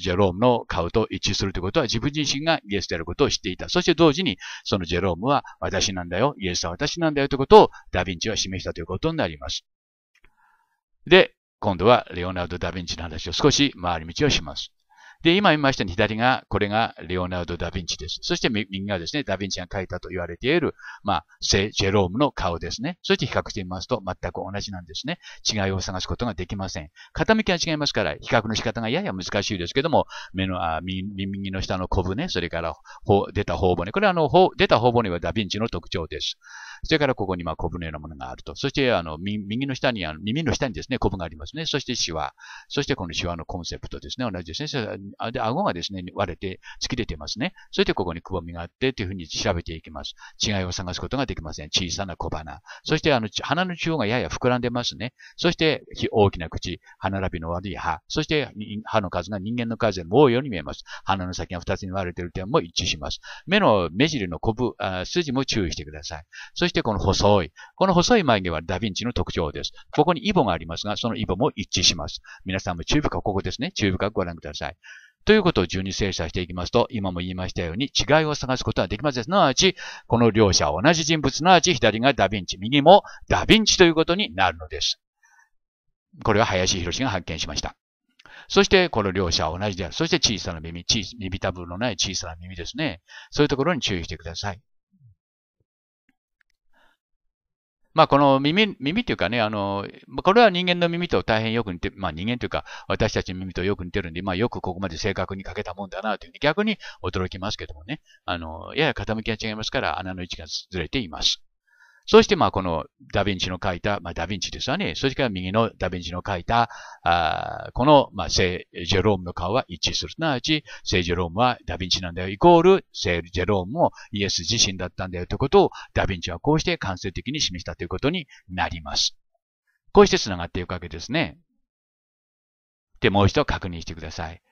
ジェロームの顔と一致するということは、自分自身がイエスであることを知っていた。そして同時に、そのジェロームは私なんだよ、イエスは私なんだよということを、ダヴィンチは示したということになります。で、今度はレオナルド・ダ・ヴィンチの話を少し回り道をします。で、今言いました左が、これがレオナルド・ダ・ヴィンチです。そして右がですね、ダ・ヴィンチが書いたと言われている、まあ、聖ジェロームの顔ですね。そして比較してみますと全く同じなんですね。違いを探すことができません。傾きが違いますから、比較の仕方がやや難しいですけども、目の、あ右の下のブね、それから、出た頬骨。これはあの、出た頬骨はダ・ヴィンチの特徴です。それからここにまあコブのようなものがあると。そして、あの、右の下に、あの耳の下にですね、コブがありますね。そしてシワ。そしてこのシワのコンセプトですね。同じですね。で、顎がですね、割れて突き出てますね。そしてここにくぼみがあってというふうに調べていきます。違いを探すことができません。小さな小鼻。そして、あの、鼻の中央がやや膨らんでますね。そして、大きな口、歯並びの悪い歯。そして、歯の数が人間の数でも多いように見えます。鼻の先が二つに割れている点も一致します。目の目尻のコブ、筋も注意してください。そしてしてこの細い。この細い眉毛はダヴィンチの特徴です。ここにイボがありますが、そのイボも一致します。皆さんも注意深く、ここですね。注意深くご覧ください。ということを順に精査していきますと、今も言いましたように違いを探すことはできます。すなわち、この両者同じ人物、すなわち左がダヴィンチ、右もダヴィンチということになるのです。これは林博が発見しました。そして、この両者は同じである。そして、小さな耳、耳たぶのない小さな耳ですね。そういうところに注意してください。まあ、この耳、耳っていうかね、あの、これは人間の耳と大変よく似て、まあ、人間というか、私たちの耳とよく似てるんで、まあ、よくここまで正確にかけたもんだな、というふうに逆に驚きますけどもね、あの、やや傾きが違いますから、穴の位置がずれています。そして、まあ、このダヴィンチの書いた、まあ、ダヴィンチですわね。そしてから右のダヴィンチの書いた、あこの、まあ、聖ジェロームの顔は一致する。すなわち、聖ジェロームはダヴィンチなんだよ。イコール、聖ジェロームもイエス自身だったんだよということを、ダヴィンチはこうして完成的に示したということになります。こうして繋がっていくわけですね。で、もう一度確認してください。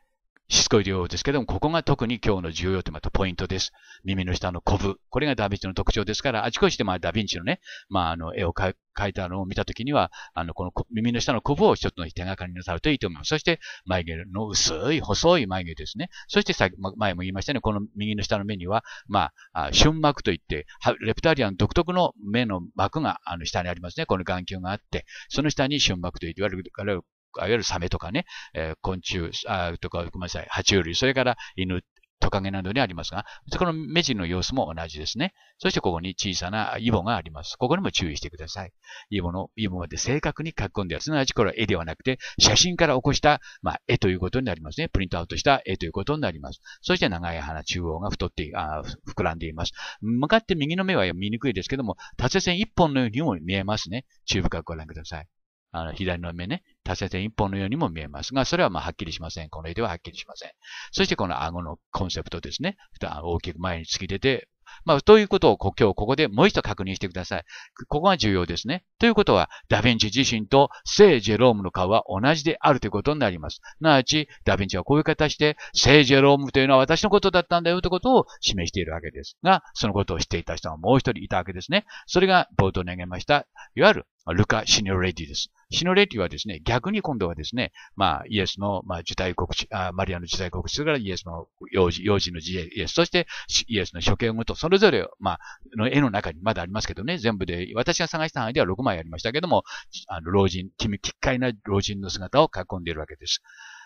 しつこい量ですけども、ここが特に今日の重要とまたポイントです。耳の下のコブ。これがダヴィンチの特徴ですから、あちこちでまあダヴィンチのね、まああの絵を描いたのを見たときには、あのこの耳の下のコブを一つの手がかりになさるといいと思います。そして眉毛の薄い細い眉毛ですね。そしてさ前も言いましたね、この右の下の目には、まあ、瞬膜といって、レプタリアン独特の目の膜があの下にありますね。この眼球があって、その下に瞬膜といわれるいわゆるサメとかね、えー、昆虫あとか、ごめんなさい、爬虫類、それから犬、トカゲなどにありますが、この目地の様子も同じですね。そしてここに小さなイボがあります。ここにも注意してください。イボの、イボまで正確に書き込んでやる。すなわちこれは絵ではなくて、写真から起こした、まあ、絵ということになりますね。プリントアウトした絵ということになります。そして長い鼻中央が太ってあ、膨らんでいます。向かって右の目は見にくいですけども、縦線一本のようにも見えますね。中部らご覧ください。あの、左の目ね。多線点一本のようにも見えますが、それはまあはっきりしません。この絵でははっきりしません。そしてこの顎のコンセプトですね。大きく前に突き出て、まあ、ということを今日ここでもう一度確認してください。ここが重要ですね。ということは、ダヴィンチ自身と聖ジェロームの顔は同じであるということになります。なわち、ダヴィンチはこういう形で、聖ジェロームというのは私のことだったんだよということを示しているわけですが、そのことを知っていた人はもう一人いたわけですね。それが冒頭に挙げました、いわゆるルカ・シニョレディです。シノレディはですね、逆に今度はですね、まあ、イエスの、まあ、受胎告知、あマリアの受胎告知、それからイエスの幼児、幼児のイエス、そしてイエスの処刑をと、それぞれ、まあ、の絵の中にまだありますけどね、全部で、私が探した範囲では6枚ありましたけども、あの、老人、君、奇怪な老人の姿を囲んでいるわけです。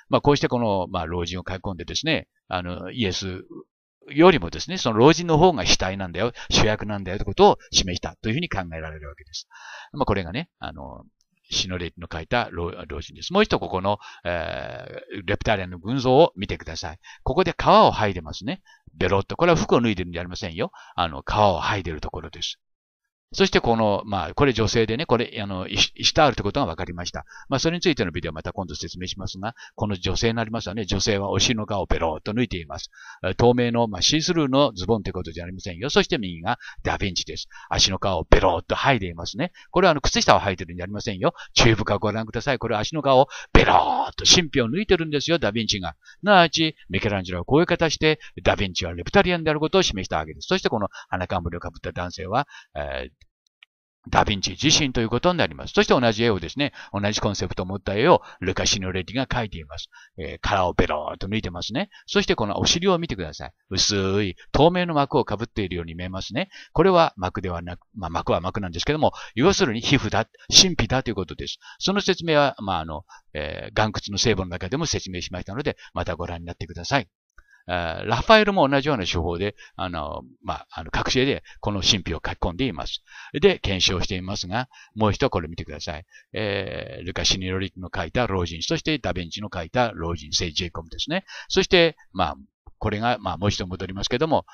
まあ、こうしてこの、まあ、老人を囲んでですね、あの、イエスよりもですね、その老人の方が主体なんだよ、主役なんだよということを示したというふうに考えられるわけです。まあ、これがね、あの、シノレの書いた老人です。もう一度ここの、えー、レプタリアンの群像を見てください。ここで皮を剥いでますね。ベロッと。これは服を脱いでるんじゃありませんよ。あの、皮を剥いでるところです。そしてこの、まあ、これ女性でね、これ、あの、イシタールということが分かりました。まあ、それについてのビデオはまた今度説明しますが、この女性になりますよね。女性はお尻の顔をペロっと抜いています。透明の、まあ、シースルーのズボンということじゃありませんよ。そして右がダヴィンチです。足の皮をペロっと剥いでいますね。これはあの、靴下を履いてるんじゃありませんよ。チューブご覧ください。これ足の皮をペロっと神秘を抜いてるんですよ、ダヴィンチが。なあち、ミケランジェロはこういう形で、ダヴィンチはレプタリアンであることを示したわけです。そしてこのかぶりをかぶった男性は、えーダヴィンチ自身ということになります。そして同じ絵をですね、同じコンセプトを持った絵をルカシノレディが描いています。えー、殻をベローンと抜いてますね。そしてこのお尻を見てください。薄い透明の膜をかぶっているように見えますね。これは膜ではなく、まあ、膜は膜なんですけども、要するに皮膚だ、神秘だということです。その説明は、まあ、あの、えー、岩窟の成分の中でも説明しましたので、またご覧になってください。ラファエルも同じような手法で、あの、まあ、あの、各生でこの神秘を書き込んでいます。で、検証していますが、もう一度これ見てください。えー、ルカ・シニロリックの書いた老人、そしてダベンチの書いた老人、聖ジェイコムですね。そして、まあ、これが、まあ、もう一度戻りますけども、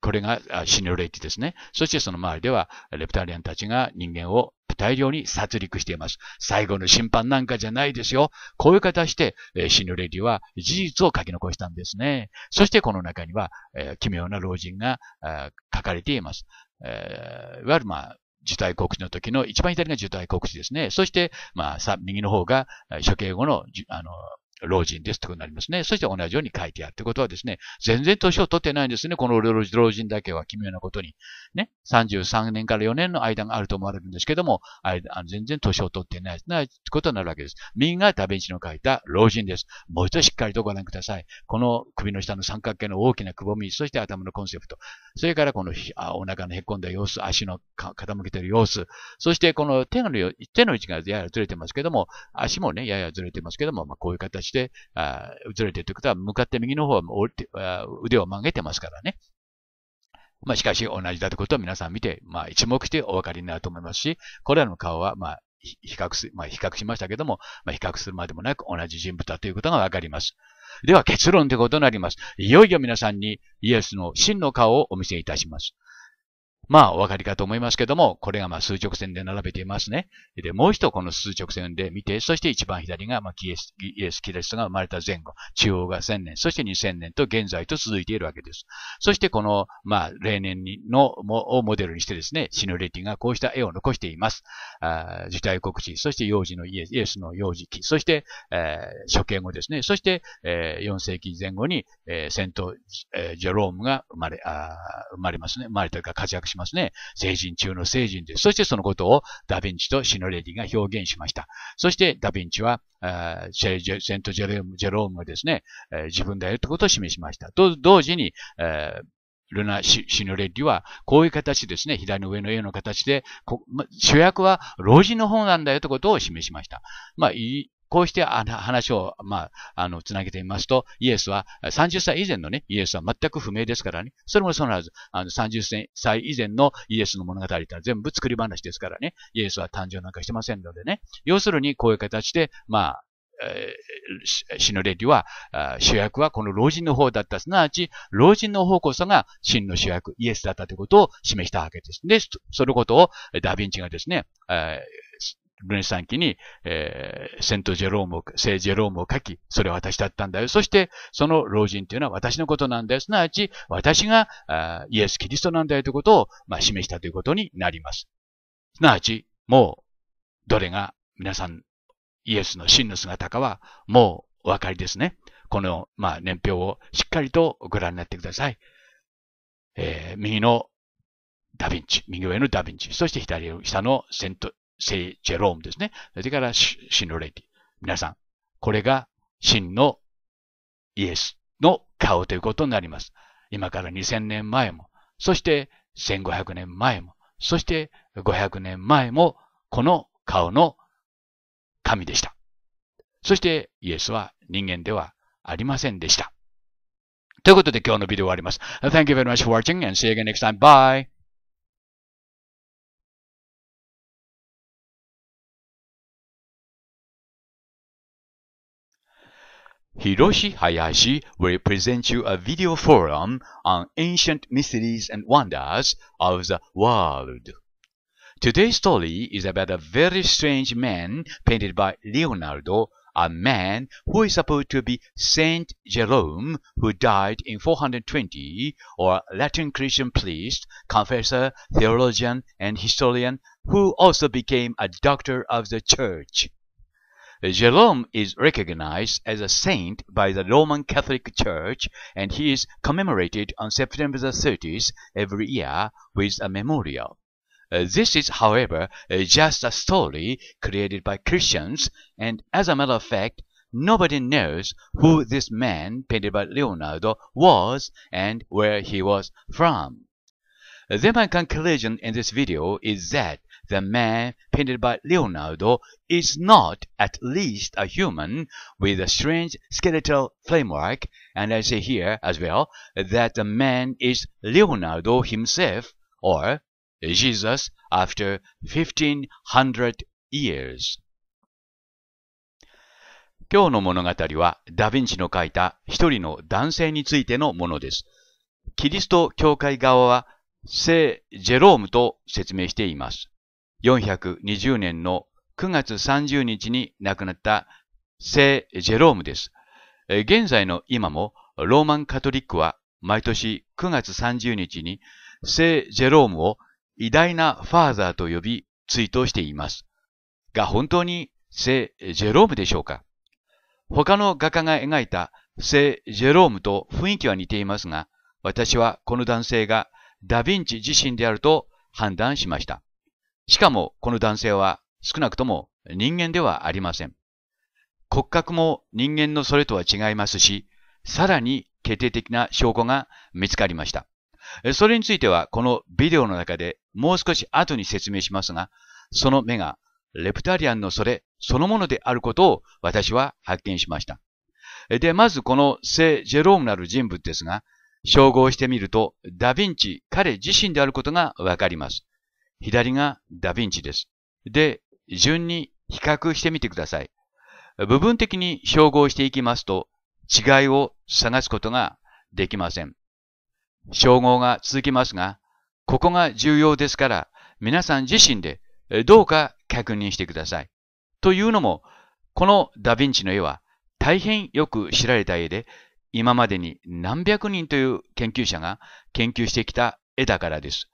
これがシニオレイティですね。そしてその周りでは、レプタリアンたちが人間を大量に殺戮しています。最後の審判なんかじゃないですよ。こういう形で、シニオレティは事実を書き残したんですね。そしてこの中には、奇妙な老人が書かれています。えいわゆるまあ、受胎告知の時の一番左が受胎告知ですね。そして、まあ、さ、右の方が、処刑後の、あの、老人ですとてうことになりますね。そして同じように書いてあるということはですね、全然年を取ってないんですね。この老人だけは奇妙なことに。ね、33年から4年の間があると思われるんですけども、全然年を取ってない、ないことになるわけです。右がダヴィンチの書いた老人です。もう一度しっかりとご覧ください。この首の下の三角形の大きなくぼみ、そして頭のコンセプト。それからこのお腹のへこんだ様子、足の傾けてる様子。そしてこの手の手の位置がややずれてますけども、足もね、ややずれてますけども、まあ、こういう形で、あずれてるということは、向かって右の方は腕を曲げてますからね。まあ、しかし同じだということを皆さん見て、まあ、一目してお分かりになると思いますし、これらの顔は、まあ、比較す、まあ、比較しましたけども、まあ、比較するまでもなく同じ人物だということが分かります。では結論ということになります。いよいよ皆さんにイエスの真の顔をお見せいたします。まあ、お分かりかと思いますけども、これがまあ数直線で並べていますね。で、もう一度この数直線で見て、そして一番左がまあキエス、イエス・キリストが生まれた前後、中央が1000年、そして2000年と現在と続いているわけです。そしてこの、まあ、例年の、をモデルにしてですね、シノレティがこうした絵を残しています。あ受胎告知、そして幼児のイエス、イエスの幼児期、そして、えー、処刑後ですね、そして、えー、4世紀前後に、えー、戦闘、えー、ジェロームが生まれ、あ生まれますね、生まれたか活躍します。しますね。成人中の成人です。そしてそのことをダヴィンチとシノレディが表現しました。そしてダヴィンチは、セントジェローム、ジェロームがですね、自分だよということを示しました。と同時に、ルナ・シノレッリは、こういう形ですね。左の上の絵の形で、主役は老人の方なんだよということを示しました。まあ、こうして話を、まあ、あの、つなげてみますと、イエスは、30歳以前のね、イエスは全く不明ですからね。それもそのはず、あの、30歳以前のイエスの物語ってのは全部作り話ですからね。イエスは誕生なんかしてませんのでね。要するに、こういう形で、まあ、えー、死のレディは、主役はこの老人の方だった。すなわち、老人の方こそが真の主役、イエスだったということを示したわけです。で、そのことをダヴィンチがですね、えールネサン期に、えー、セントジェロームを、聖ジェロームを書き、それは私だったんだよ。そして、その老人というのは私のことなんだよ。すなわち、私がイエス・キリストなんだよということを、まあ、示したということになります。すなわち、もう、どれが皆さん、イエスの真の姿かは、もうお分かりですね。この、まあ、年表をしっかりとご覧になってください。えー、右のダヴィンチ、右上のダヴィンチ、そして左下のセントセジェロームですね。それからシンロレ皆さん、これが真のイエスの顔ということになります。今から2000年前も、そして1500年前も、そして500年前も、この顔の神でした。そしてイエスは人間ではありませんでした。ということで今日のビデオ終わります。Thank you very much for watching and see you again next time. Bye! Hiroshi Hayashi will present you a video forum on ancient mysteries and wonders of the world. Today's story is about a very strange man painted by Leonardo, a man who is supposed to be Saint Jerome, who died in 420, or Latin Christian priest, confessor, theologian, and historian, who also became a doctor of the church. Jerome is recognized as a saint by the Roman Catholic Church and he is commemorated on September the 30th every year with a memorial. Uh, this is, however, uh, just a story created by Christians, and as a matter of fact, nobody knows who this man painted by Leonardo was and where he was from. Uh, the then my conclusion in this video is that the man painted by Leonardo is not at least a human with a strange skeletal framework, and I say here as well that the man is Leonardo himself or Jesus after 1500 years. 今日の物語はダヴィンチの書いた一人の男性についてのものです。キリスト教会側は聖ジェロームと説明しています。420年の9月30日に亡くなった聖ジェロームです。現在の今もローマンカトリックは毎年9月30日に聖ジェロームを偉大なファーザーと呼び追悼しています。が本当に聖ジェロームでしょうか他の画家が描いた聖ジェロームと雰囲気は似ていますが、私はこの男性がダヴィンチ自身であると判断しました。しかも、この男性は少なくとも人間ではありません。骨格も人間のそれとは違いますし、さらに決定的な証拠が見つかりました。それについては、このビデオの中でもう少し後に説明しますが、その目がレプタリアンのそれそのものであることを私は発見しました。で、まずこの聖ジェロームなる人物ですが、称号してみると、ダヴィンチ彼自身であることがわかります。左がダヴィンチです。で、順に比較してみてください。部分的に照合していきますと、違いを探すことができません。照合が続きますが、ここが重要ですから、皆さん自身でどうか確認してください。というのも、このダヴィンチの絵は大変よく知られた絵で、今までに何百人という研究者が研究してきた絵だからです。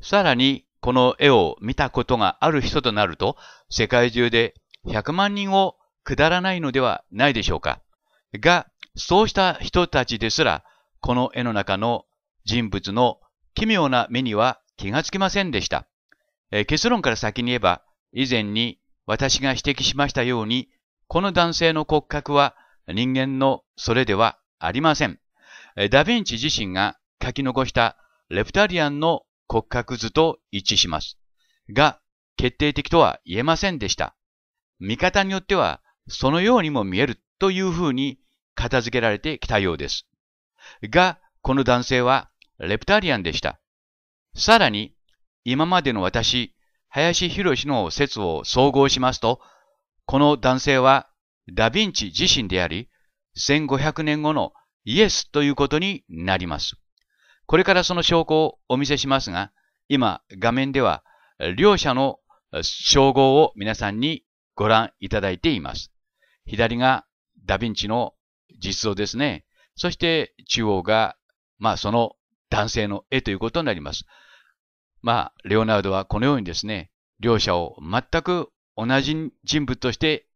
さらに、この絵を見たことがある人となると、世界中で100万人を下らないのではないでしょうか。が、そうした人たちですら、この絵の中の人物の奇妙な目には気がつきませんでした。え結論から先に言えば、以前に私が指摘しましたように、この男性の骨格は人間のそれではありません。ダヴィンチ自身が書き残したレプタリアンの骨格図と一致します。が、決定的とは言えませんでした。見方によっては、そのようにも見えるというふうに片付けられてきたようです。が、この男性はレプタリアンでした。さらに、今までの私、林博士の説を総合しますと、この男性はダヴィンチ自身であり、1500年後のイエスということになります。これからその証拠をお見せしますが、今画面では両者の称号を皆さんにご覧いただいています。左がダヴィンチの実像ですね。そして中央が、まあその男性の絵ということになります。まあ、レオナルドはこのようにですね、両者を全く同じ人物として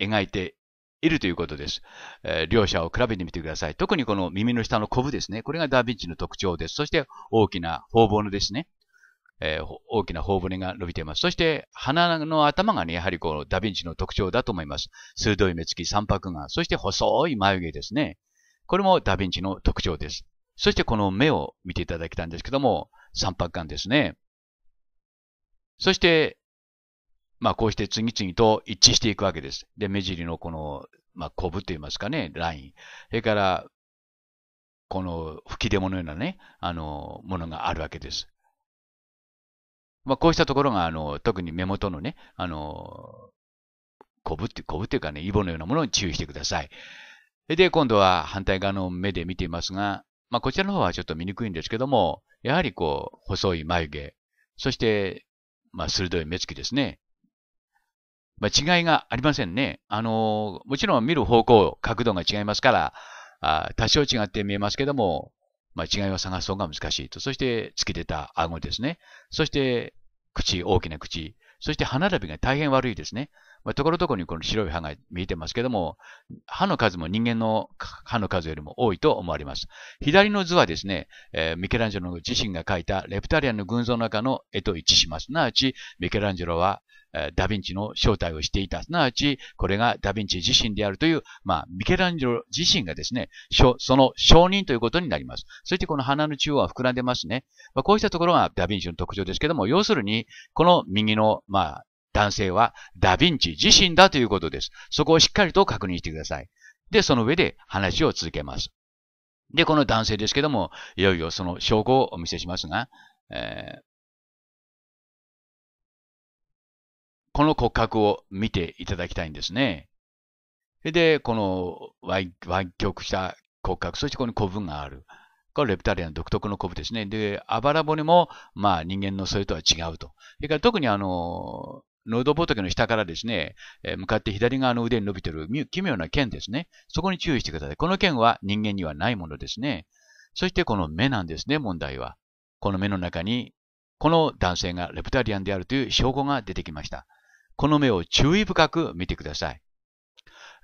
描いているということです。えー、両者を比べてみてください。特にこの耳の下のコブですね。これがダヴィンチの特徴です。そして大きな頬骨ですね。えー、大きな頬骨が伸びています。そして鼻の頭がね、やはりこのダヴィンチの特徴だと思います。鋭い目つき、三白眼、そして細い眉毛ですね。これもダヴィンチの特徴です。そしてこの目を見ていただきたんですけども、三白眼ですね。そしてまあこうして次々と一致していくわけです。で、目尻のこの、まあ、コブと言いますかね、ライン。それから、この吹き出物のようなね、あの、ものがあるわけです。まあこうしたところが、あの、特に目元のね、あの、コブって、コブっていうかね、イボのようなものに注意してください。で、今度は反対側の目で見ていますが、まあ、こちらの方はちょっと見にくいんですけども、やはりこう、細い眉毛、そして、まあ、鋭い目つきですね。まあ、違いがありませんね。あの、もちろん見る方向、角度が違いますから、あ多少違って見えますけども、まあ、違いを探す方が難しいと。そして、突き出た顎ですね。そして、口、大きな口。そして歯並びが大変悪いですね。まあ、ところどころにこの白い歯が見えてますけども、歯の数も人間の歯の数よりも多いと思われます。左の図はですね、えー、ミケランジェロ自身が描いたレプタリアンの群像の中の絵と一致します。なわち、ミケランジェロはダヴィンチの正体をしていた。すなわち、これがダヴィンチ自身であるという、まあ、ミケランジョロ自身がですね、その承認ということになります。そしてこの鼻の中央は膨らんでますね。まあ、こうしたところがダヴィンチの特徴ですけども、要するに、この右の、まあ、男性はダヴィンチ自身だということです。そこをしっかりと確認してください。で、その上で話を続けます。で、この男性ですけども、いよいよその証拠をお見せしますが、えーこの骨格を見ていただきたいんですね。で、この湾曲した骨格、そしてここに古文がある。これレプタリアン独特の古文ですね。で、あばら骨も、まあ人間のそれとは違うと。それから特にあの、喉仏の下からですね、え向かって左側の腕に伸びている奇妙な剣ですね。そこに注意してください。この剣は人間にはないものですね。そしてこの目なんですね、問題は。この目の中に、この男性がレプタリアンであるという証拠が出てきました。この目を注意深く見てくださ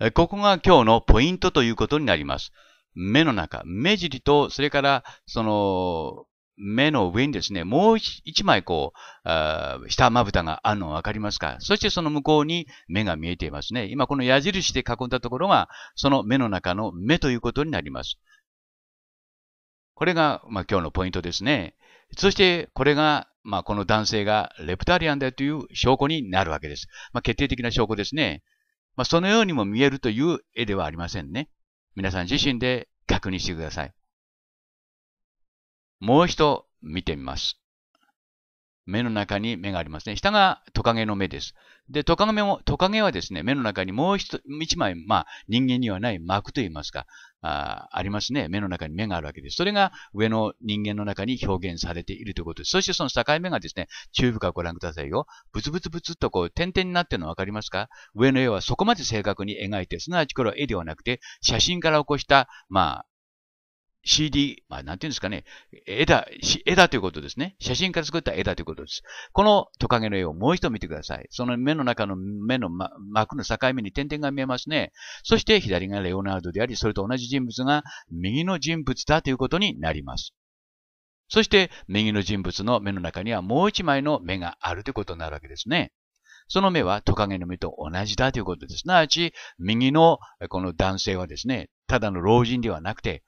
い。ここが今日のポイントということになります。目の中、目尻と、それから、その、目の上にですね、もう一枚こう、下まぶたがあるのわかりますかそしてその向こうに目が見えていますね。今この矢印で囲んだところが、その目の中の目ということになります。これが、まあ、今日のポイントですね。そして、これがまあ、この男性がレプタリアンだという証拠になるわけです。まあ、決定的な証拠ですね。まあ、そのようにも見えるという絵ではありませんね。皆さん自身で確認してください。もう一度見てみます。目の中に目がありますね。下がトカゲの目です。で、トカゲも、トカゲはですね、目の中にもう一枚、まあ、人間にはない膜といいますか、あありますね。目の中に目があるわけです。それが上の人間の中に表現されているということです。そしてその境目がですね、チューブからご覧くださいよ。ブツブツブツとこう点々になってるのわかりますか上の絵はそこまで正確に描いて、すなわちこれは絵ではなくて、写真から起こした、まあ、CD、まあ、なんていうんですかね、枝、枝ということですね。写真から作った枝ということです。このトカゲの絵をもう一度見てください。その目の中の目の、ま、膜の境目に点々が見えますね。そして左がレオナルドであり、それと同じ人物が右の人物だということになります。そして右の人物の目の中にはもう一枚の目があるということになるわけですね。その目はトカゲの目と同じだということです。すなわち、右のこの男性はですね、ただの老人ではなくて、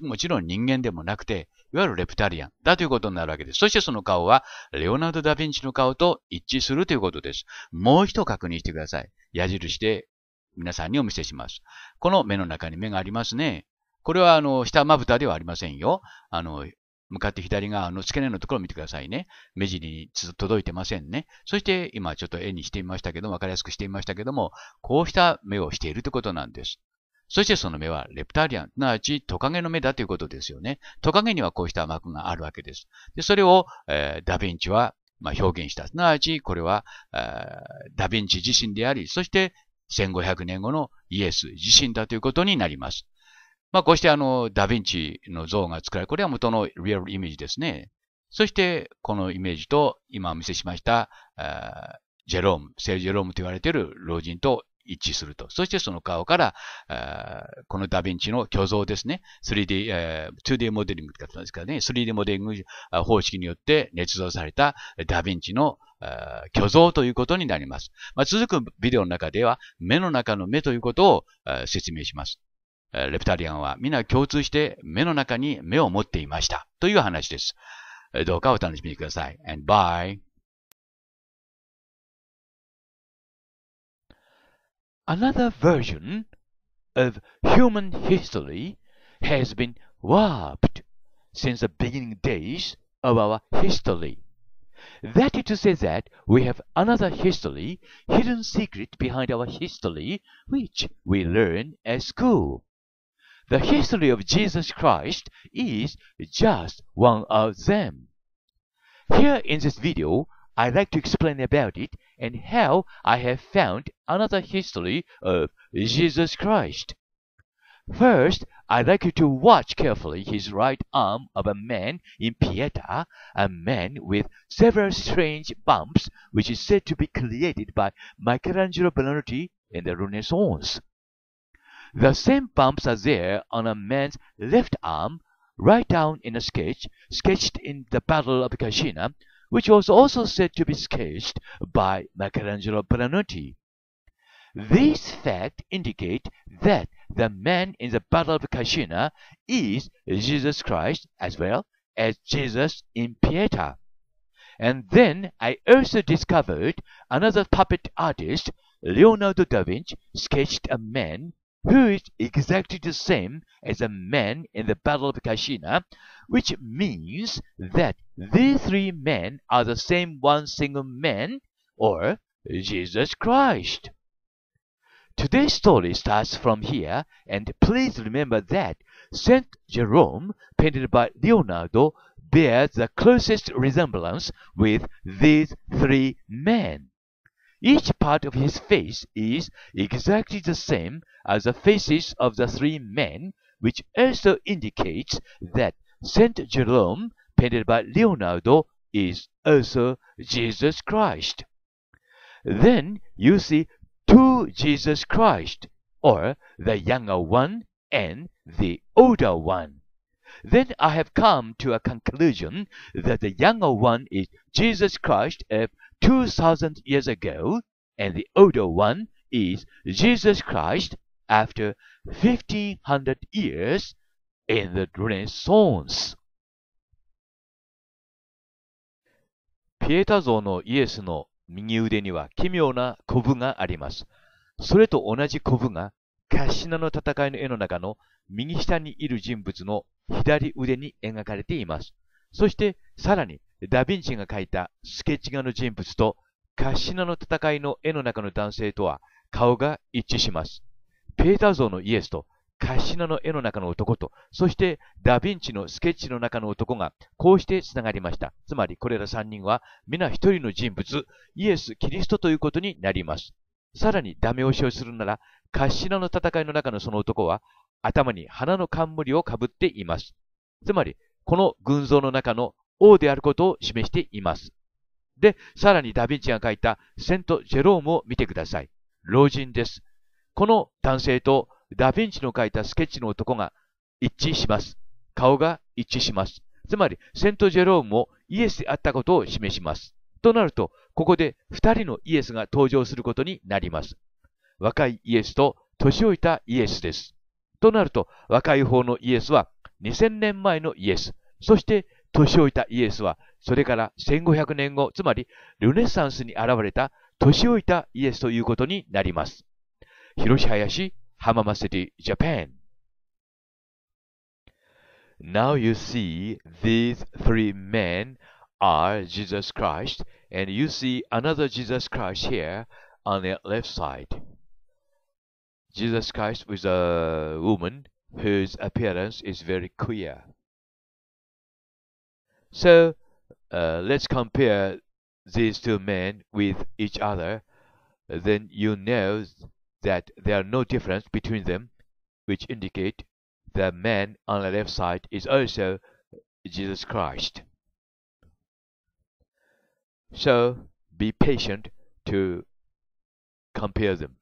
もちろん人間でもなくて、いわゆるレプタリアンだということになるわけです。そしてその顔は、レオナルド・ダ・ヴィンチの顔と一致するということです。もう一度確認してください。矢印で皆さんにお見せします。この目の中に目がありますね。これは、あの、下まぶたではありませんよ。あの、向かって左側の付け根のところを見てくださいね。目尻に届いてませんね。そして今ちょっと絵にしてみましたけどわかりやすくしてみましたけども、こうした目をしているということなんです。そしてその目はレプタリアン、すなわちトカゲの目だということですよね。トカゲにはこうした膜があるわけです。でそれを、えー、ダヴィンチは、まあ、表現した。すなわちこれは、えー、ダヴィンチ自身であり、そして1500年後のイエス自身だということになります。まあ、こうしてあの、ダヴィンチの像が作られ、これは元のリアルイメージですね。そして、このイメージと、今お見せしました、ジェローム、聖ジェロームと言われている老人と一致すると。そしてその顔から、このダヴィンチの虚像ですね、3D、ー、2D モデリングって方ですからね、3D モデリング方式によって捏造されたダヴィンチの虚像ということになります。まあ、続くビデオの中では、目の中の目ということを説明します。レプタリアンは皆共通して目の中に目を持っていました。という話です。どうかお楽しみください。And bye! Another version of human history has been warped since the beginning days of our history. That is to say that we have another history, hidden secret behind our history, which we learn at school. The history of Jesus Christ is just one of them. Here in this video, I'd like to explain about it and how I have found another history of Jesus Christ. First, I'd like you to watch carefully his right arm of a man in Pieta, a man with several strange bumps, which is said to be created by Michelangelo Buonarroti in the Renaissance. The same bumps are there on a man's left arm, right down in a sketch sketched in the Battle of Cascina which was also said to be sketched by Michelangelo Buonarroti. These facts indicate that the man in the Battle of Cascina is Jesus Christ as well as Jesus in Pietà. And then I also discovered another puppet artist, Leonardo da Vinci, sketched a man who is exactly the same as a man in the Battle of Kashina, which means that these three men are the same one single man, or Jesus Christ. Today's story starts from here, and please remember that Saint Jerome, painted by Leonardo, bears the closest resemblance with these three men. Each part of his face is exactly the same as the faces of the three men, which also indicates that St. Jerome, painted by Leonardo, is also Jesus Christ. Then you see two Jesus Christ, or the younger one and the older one. Then I have come to a conclusion that the younger one is Jesus Christ of 2,000 years ago, and the older one is Jesus Christ after 1500 years in the Renaissance. ピエタ像のイエスの右腕には奇妙なコブがあります。それと同じコブがカシナの戦いの絵の中の右下にいる人物の左腕に描かれています。そしてさらにダヴィンチが描いたスケッチ画の人物とカッシナの戦いの絵の中の男性とは顔が一致します。ペーター像のイエスとカッシナの絵の中の男と、そしてダヴィンチのスケッチの中の男がこうして繋がりました。つまりこれら3人は皆一人の人物、イエス・キリストということになります。さらにダメ押しをするなら、カッシナの戦いの中のその男は頭に花の冠をかぶっています。つまり、この群像の中の王であることを示しています。で、さらにダヴィンチが書いたセント・ジェロームを見てください。老人です。この男性とダヴィンチの書いたスケッチの男が一致します。顔が一致します。つまり、セント・ジェロームもイエスであったことを示します。となると、ここで2人のイエスが登場することになります。若いイエスと年老いたイエスです。となると、若い方のイエスは2000年前のイエス、そして年老いたイエスは、それから1500年後、つまりルネサンスに現れた年老いたイエスということになります。広し林浜松シティ、ジャパン。Now you see these three men are Jesus Christ, and you see another Jesus Christ here on the left side. Jesus Christ with a woman whose appearance is very queer. So uh, let's compare these two men with each other. Then you know that there are no difference between them, which indicate the man on the left side is also Jesus Christ. So be patient to compare them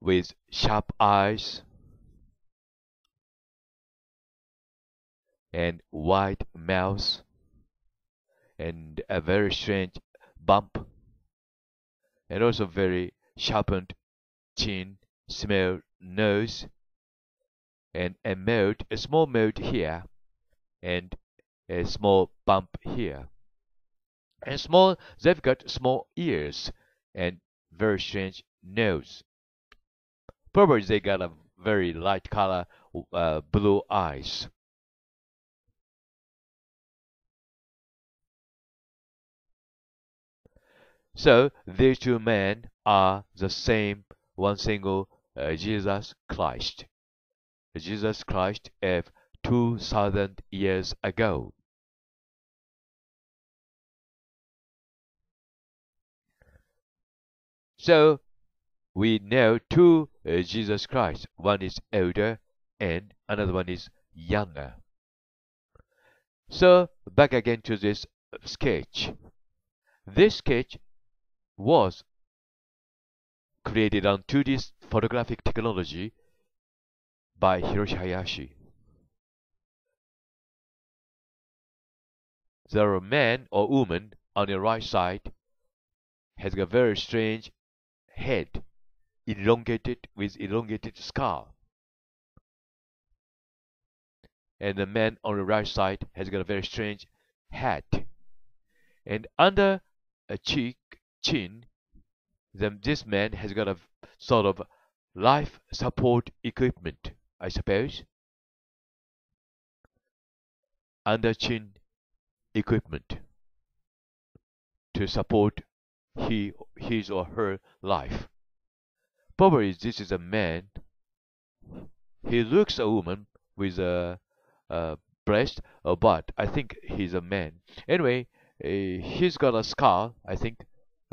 with sharp eyes and wide mouth and a very strange bump and also very sharpened chin, small nose and a mouth, a small mouth here and a small bump here. And small, they've got small ears and very strange nose. Probably they got a very light color uh, blue eyes. So these two men are the same one single uh, Jesus Christ. Jesus Christ of 2000 years ago. So we know two uh, Jesus Christ. One is older and another one is younger. So back again to this sketch. This sketch was created on 2D photographic technology by Hiroshi Hayashi. There a man or woman on your right side has a very strange head, elongated with elongated skull. And the man on the right side has got a very strange hat. And under a cheek chin, then this man has got a sort of life support equipment, I suppose. Under chin equipment to support he, his or her life. Probably this is a man. He looks a woman with a, a breast, uh, but I think he's a man. Anyway, uh, he's got a scar, I think,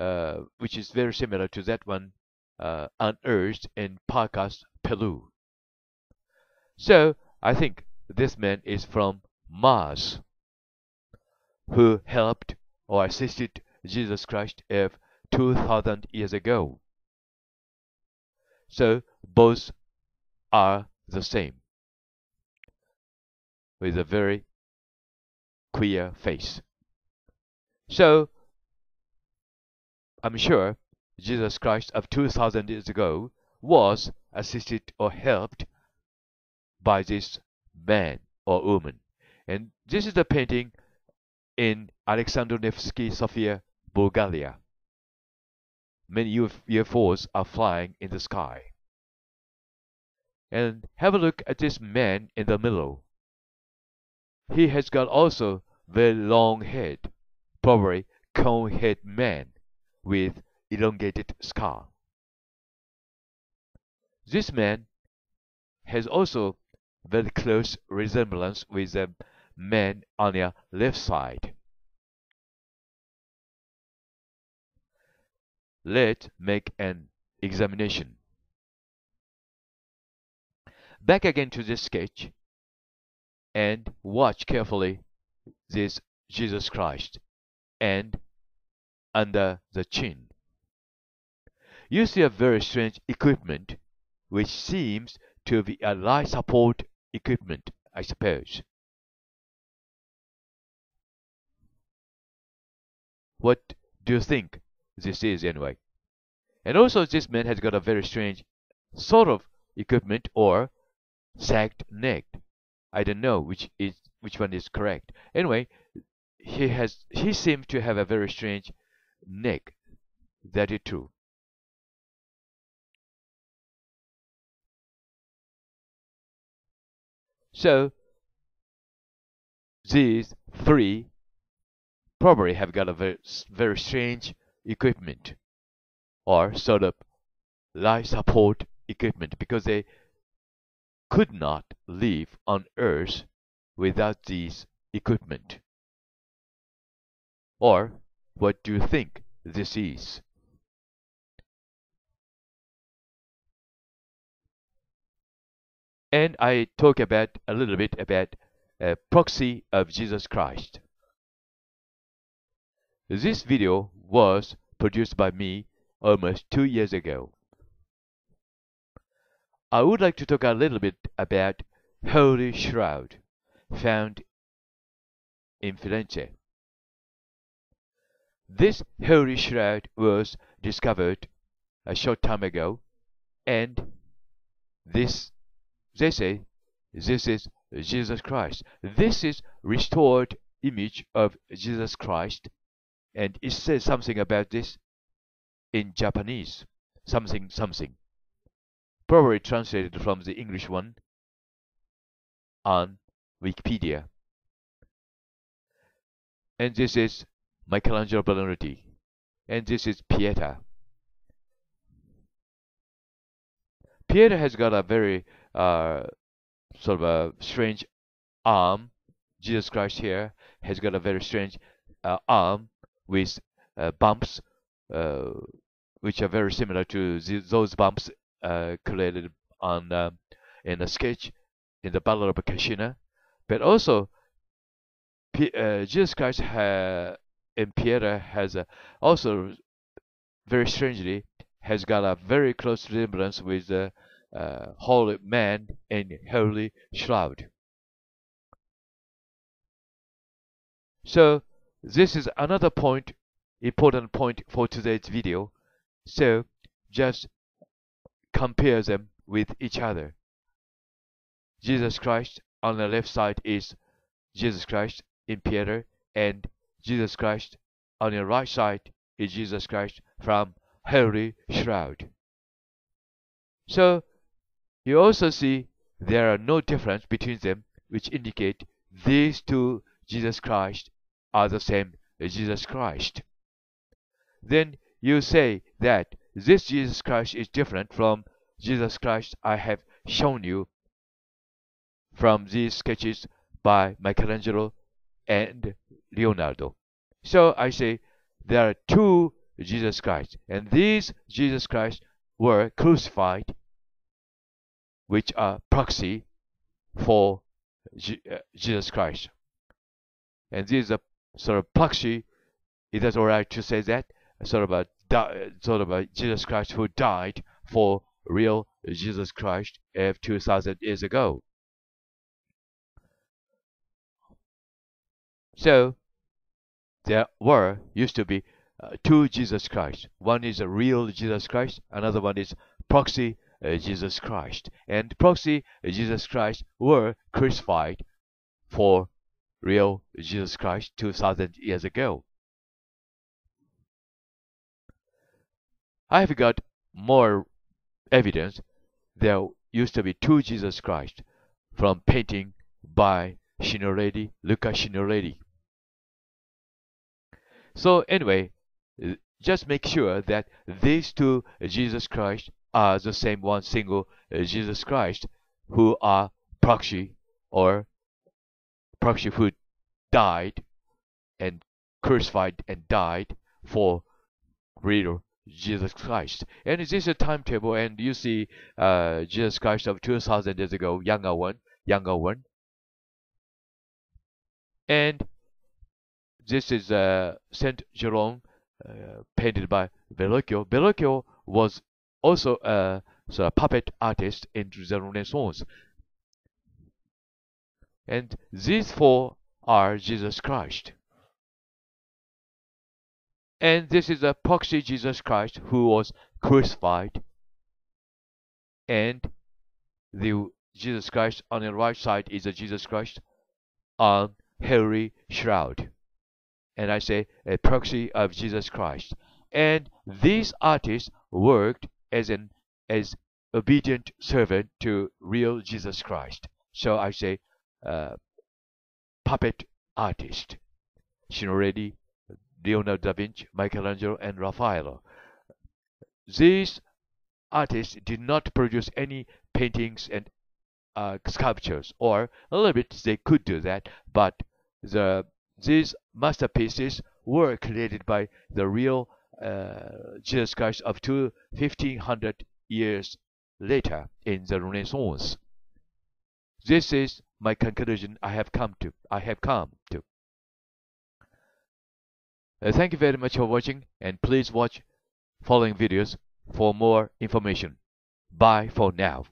uh, which is very similar to that one uh, unearthed in Parcas, Peru. So I think this man is from Mars, who helped or assisted Jesus Christ of 2000 years ago. So both are the same, with a very queer face. So I'm sure Jesus Christ of 2000 years ago was assisted or helped by this man or woman. And this is the painting in Alexander Nevsky Sofia, Bulgaria. Many UFOs are flying in the sky. And have a look at this man in the middle. He has got also very long head, probably cone head man with elongated scar. This man has also very close resemblance with the man on your left side. Let's make an examination. Back again to this sketch and watch carefully this Jesus Christ and under the chin. You see a very strange equipment which seems to be a life support equipment, I suppose. What do you think this is anyway? And also this man has got a very strange sort of equipment or sagged neck. I don't know which is which one is correct. Anyway, he has he seems to have a very strange Neg. 32. So these three probably have got a very, very strange equipment or sort of life support equipment because they could not live on Earth without these equipment. Or what do you think this is? And I talk about a little bit about a uh, proxy of Jesus Christ. This video was produced by me almost two years ago. I would like to talk a little bit about Holy Shroud found in Firenze. This holy shroud was discovered a short time ago, and this, they say, this is Jesus Christ. This is restored image of Jesus Christ, and it says something about this in Japanese, something something, probably translated from the English one on Wikipedia. And this is Michelangelo Bellunetti, and this is Pieta. Pieta has got a very uh, sort of a strange arm. Jesus Christ here has got a very strange uh, arm with uh, bumps, uh, which are very similar to those bumps uh, created on um, in a sketch in the Battle of Kashina. But also, P uh, Jesus Christ has and Peter has a, also very strangely has got a very close resemblance with the uh, holy man and holy shroud. So this is another point, important point for today's video. So just compare them with each other. Jesus Christ on the left side is Jesus Christ in Peter and Jesus Christ on your right side is Jesus Christ from Holy Shroud. So you also see there are no difference between them which indicate these two Jesus Christ are the same Jesus Christ. Then you say that this Jesus Christ is different from Jesus Christ I have shown you from these sketches by Michelangelo and Leonardo. So I say there are two Jesus Christ, and these Jesus Christ were crucified, which are proxy for uh, Jesus Christ. And this is a sort of proxy. Is that all right to say that? Sort of a sort of a Jesus Christ who died for real Jesus Christ of 2,000 years ago. So there were used to be uh, two Jesus Christ. One is a real Jesus Christ, another one is proxy uh, Jesus Christ. And proxy uh, Jesus Christ were crucified for real Jesus Christ 2000 years ago. I have got more evidence there used to be two Jesus Christ from painting by Shinoredi, Luca Shinoredi. So anyway, uh, just make sure that these two uh, Jesus Christ are the same one single uh, Jesus Christ who are proxy or proxy who died and crucified and died for real Jesus Christ. And this is a timetable and you see uh, Jesus Christ of 2000 years ago, younger one, younger one. And this is uh, Saint Jerome uh, painted by Verrocchio. Verrocchio was also a uh, sort of puppet artist in the Renaissance. And these four are Jesus Christ. And this is a proxy Jesus Christ who was crucified. And the Jesus Christ on the right side is a Jesus Christ on hairy shroud and I say a proxy of Jesus Christ. And these artists worked as an as obedient servant to real Jesus Christ. So I say uh, puppet artist. Signorelli, Leonardo da Vinci, Michelangelo, and Raffaello. These artists did not produce any paintings and uh, sculptures, or a little bit they could do that, but the these masterpieces were created by the real uh, Jesus Christ up to 1500 years later in the Renaissance. This is my conclusion I have come to. I have come to. Uh, thank you very much for watching and please watch following videos for more information. Bye for now.